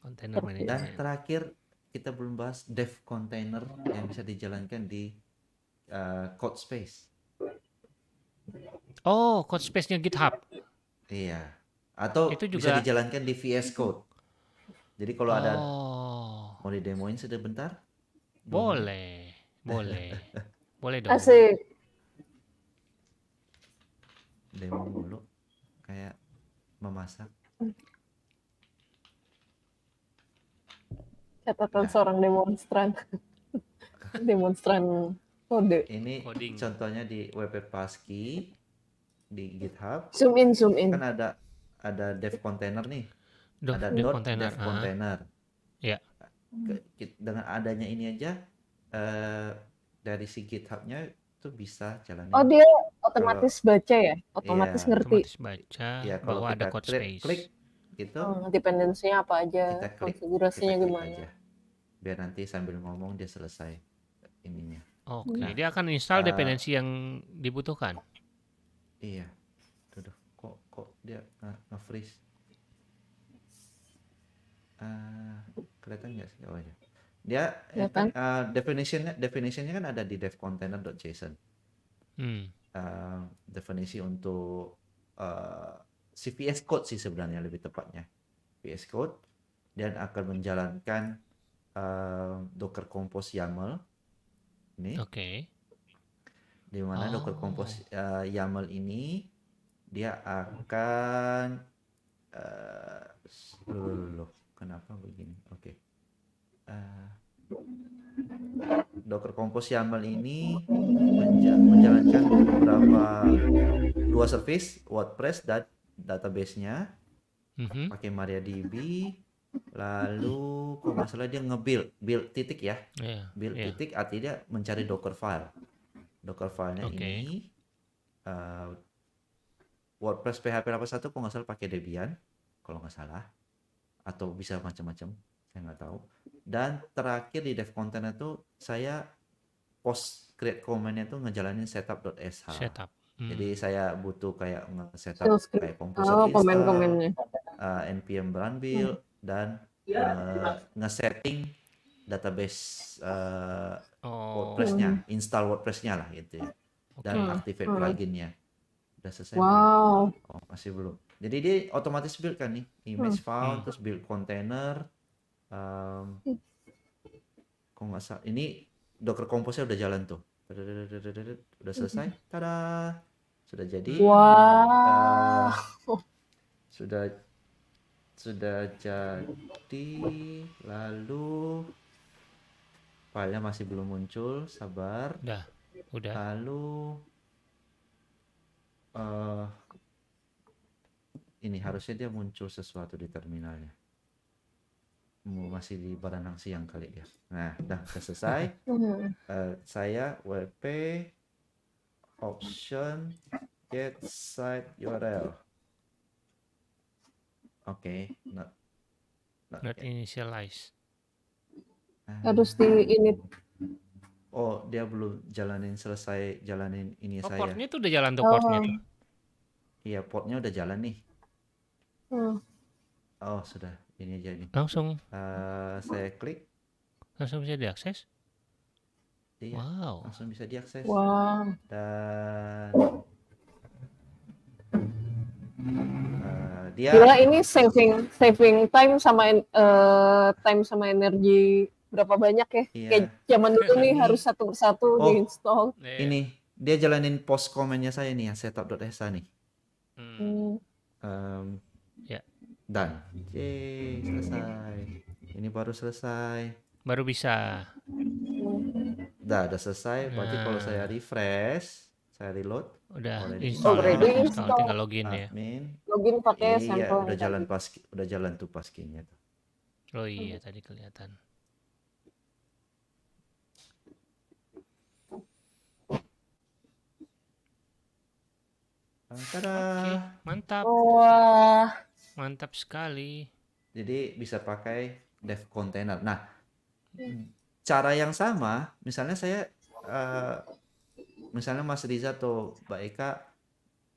Speaker 2: Container management. Dan terakhir kita belum bahas dev container yang bisa dijalankan di uh, code space.
Speaker 1: Oh, code space-nya GitHub.
Speaker 2: Iya. Atau itu juga... bisa dijalankan di VS Code. Jadi kalau oh. ada mau di sudah bentar? Boleh. Boleh. [laughs] Boleh dong. Asik. Demo dulu kayak memasak.
Speaker 3: catatan seorang demonstran [laughs] demonstran
Speaker 2: kode ini Coding. contohnya di WP Paski, di GitHub zoom in zoom in kan ada ada dev container nih Do ada dev container, dev ah. container. ya dengan adanya ini aja uh, dari si GitHubnya itu bisa jalan oh dia otomatis kalau, baca ya otomatis iya, ngerti otomatis baca ya, kalau bahwa ada code space klik itu Hmm,
Speaker 3: dependensinya apa aja, kita klik, konfigurasinya kita gimana.
Speaker 2: Aja. Biar nanti sambil ngomong dia selesai
Speaker 1: ininya. Oke, okay. Iya. nah, dia akan install uh, dependensi yang dibutuhkan.
Speaker 2: Iya. Tuh, kok kok dia nge-freeze. Uh, kelihatan nggak sih oh, ya. Dia uh, definitionnya definitionnya kan ada di devcontainer.json. Hmm. Uh, definisi untuk uh, CVS Code sih sebenarnya lebih tepatnya VS Code dan akan menjalankan uh, Docker Compose YAML ini. Oke. Okay. Di mana oh. Docker Compose uh, YAML ini dia akan uh, kenapa begini? Oke. Okay. Uh, Docker Compose YAML ini menjalankan beberapa dua service WordPress dan database-nya mm-hmm. pakai MariaDB lalu kok nggak salah dia nge-build titik ya yeah, build yeah. titik artinya dia mencari docker file docker filenya okay. ini uh, WordPress PHP 81 kok nggak salah pakai Debian kalau nggak salah atau bisa macam-macam saya nggak tahu dan terakhir di dev content itu saya post create command itu ngejalanin setup.sh setup Hmm. Jadi saya butuh kayak nge-setup kayak komposer oh, komen komennya uh, eh, npm build hmm. dan uh, nge-setting database uh, oh. WordPress-nya, hmm. install WordPress-nya lah gitu ya. Dan okay. Hmm. activate hmm. plugin-nya. Udah selesai. Wow. Oh, masih belum. Jadi dia otomatis build kan nih, image hmm. file, hmm. terus build container. Um, kok nggak salah, ini Docker Compose-nya udah jalan tuh. Udah selesai. Tada sudah jadi wow. uh, sudah sudah jadi lalu pahanya masih belum muncul sabar udah udah lalu uh, ini harusnya dia muncul sesuatu di terminalnya masih di nangsi siang kali ya nah udah selesai uh, [laughs] saya WP option get site URL. Oke, okay, not
Speaker 1: not, not initialize.
Speaker 2: Ah.
Speaker 3: Harus di ini,
Speaker 2: Oh, dia belum jalanin selesai jalanin ini oh, saya. Portnya tuh udah jalan tuh oh. portnya. Tuh. Iya, portnya udah jalan nih. Hmm. Oh, sudah. Ini aja Langsung. Uh, saya klik. Langsung bisa diakses? dia wow. langsung bisa diakses. Wow. Dan uh,
Speaker 4: dia Gila ini
Speaker 3: saving saving time sama uh, time sama energi berapa banyak ya? Yeah. Kayak zaman dulu nih [laughs] harus satu persatu oh, diinstal. Iya.
Speaker 2: Ini dia jalanin post komennya saya nih yang setup.esa nih. Hmm. Um, ya. Yeah. Dan, Yay, selesai. Ini baru selesai baru bisa. Udah, udah selesai. Berarti kalau nah. saya refresh, saya reload. Udah install, oh, install. tinggal login ya. Admin. ya. Login pakai iya, sampel. Udah jalan pas udah jalan tuh paskinya
Speaker 1: Oh iya, tadi kelihatan. Ah, tada. mantap.
Speaker 4: Wah.
Speaker 2: Mantap sekali. Jadi bisa pakai dev container. Nah, cara yang sama misalnya saya uh, misalnya Mas Riza atau Mbak Eka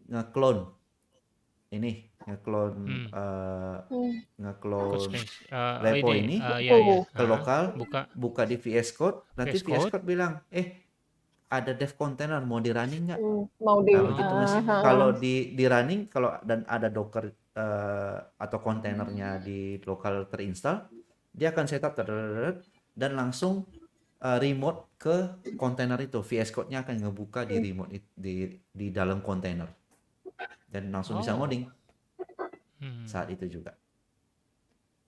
Speaker 2: ngeklon ini ngeklon hmm. uh, ngeklon uh, eh, repo oh, ini, ini uh, iya, oh. iya. ke lokal buka buka di VS Code nanti VS Code, VS Code bilang eh ada dev container mau di running nggak? Hmm, mau di. Nah, gitu, ah, ah. kalau di di running kalau dan ada docker uh, atau kontainernya di lokal terinstall, dia akan setup dan langsung uh, remote ke kontainer itu. VS Code-nya akan ngebuka di remote di di dalam kontainer dan langsung oh. bisa ngoding hmm. saat itu juga.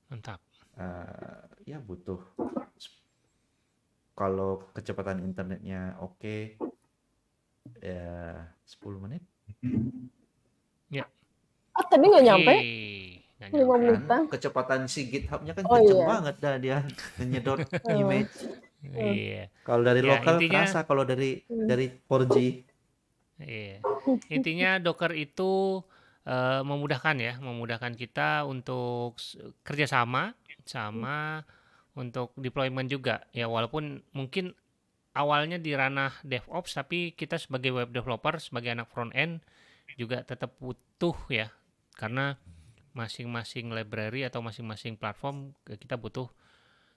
Speaker 2: Mantap. Uh, ya butuh kalau kecepatan internetnya oke okay, ya 10 menit. Ya. Yeah.
Speaker 3: Oh, tapi nggak okay. nyampe?
Speaker 2: kan kecepatan si GitHub-nya kan oh, kenceng iya. banget dah dia menyedot [laughs] oh. image iya. iya kalau dari ya, lokal intinya, kerasa kalau dari hmm. dari 4G
Speaker 1: iya intinya Docker itu uh, memudahkan ya memudahkan kita untuk kerjasama sama untuk deployment juga ya walaupun mungkin awalnya di ranah DevOps tapi kita sebagai web developer sebagai anak front end juga tetap butuh ya karena masing-masing library atau masing-masing platform eh, kita butuh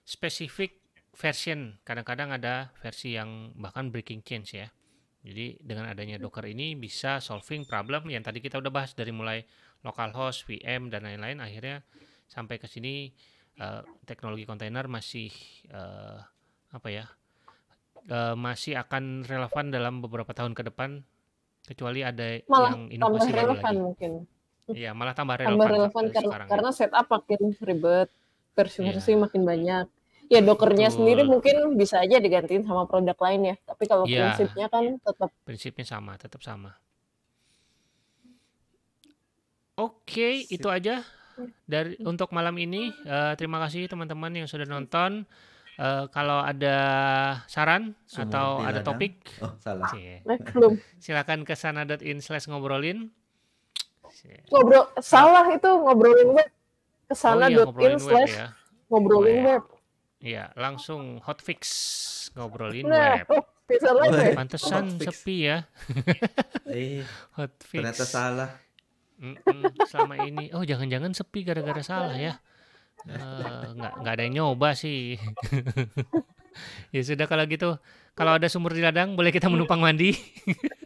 Speaker 1: spesifik version. Kadang-kadang ada versi yang bahkan breaking change ya. Jadi dengan adanya hmm. Docker ini bisa solving problem yang tadi kita udah bahas dari mulai localhost, VM dan lain-lain. Akhirnya sampai ke sini uh, teknologi kontainer masih uh, apa ya? Uh, masih akan relevan dalam beberapa tahun ke depan kecuali ada Malah yang inovasi lagi. Mungkin. Iya, malah tambah relevan. Tambah relevan kar sekarang. karena
Speaker 3: setup makin ribet, versi-versi iya. makin banyak. Ya dokernya Betul. sendiri mungkin bisa aja digantiin sama produk lain ya, tapi kalau ya. prinsipnya kan tetap
Speaker 1: prinsipnya sama, tetap sama.
Speaker 3: Oke,
Speaker 1: okay, itu aja dari hmm. untuk malam ini. Uh, terima kasih teman-teman yang sudah hmm. nonton. Uh, kalau ada saran Sumur atau ada topik, oh,
Speaker 2: salah. Iya.
Speaker 1: [laughs] silakan ke sana.in/ngobrolin.
Speaker 3: Iya. ngobrol salah itu ngobrolin web kesana oh, iya, in slash ya. ngobrolin oh iya. web.
Speaker 1: Iya, langsung hotfix ngobrolin nah, web. Oh, iya. ya? Pantesan oh, sepi ya. eh, [laughs] hotfix. Ternyata salah. Mm -mm, selama ini, oh jangan-jangan sepi gara-gara salah ya. Uh, nggak nggak ada yang nyoba sih. [laughs] ya sudah kalau gitu, kalau ada sumur di ladang boleh kita menumpang mandi. [laughs]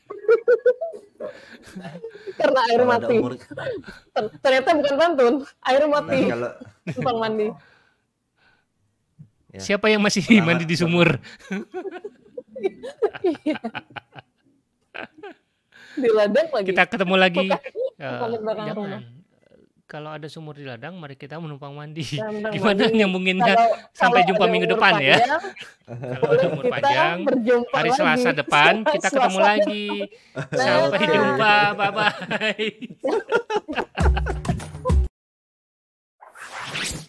Speaker 3: karena air mati. Umur... Ternyata bukan pantun, air nah, mati. Nah, kalau... Tumpang mandi.
Speaker 2: Ya.
Speaker 1: Siapa yang masih mandi di sumur? di ladang lagi. Kita ketemu lagi. Bukan, uh, kalau ada sumur di ladang, mari kita menumpang mandi. [laughs] Gimana mandi. nyambunginnya? Kalau, Sampai
Speaker 4: jumpa minggu depan ya. panjang, ya.
Speaker 3: kalau ada umur panjang, hari Selasa lagi. depan kita ketemu lagi.
Speaker 4: Sampai jumpa, bye-bye. [laughs]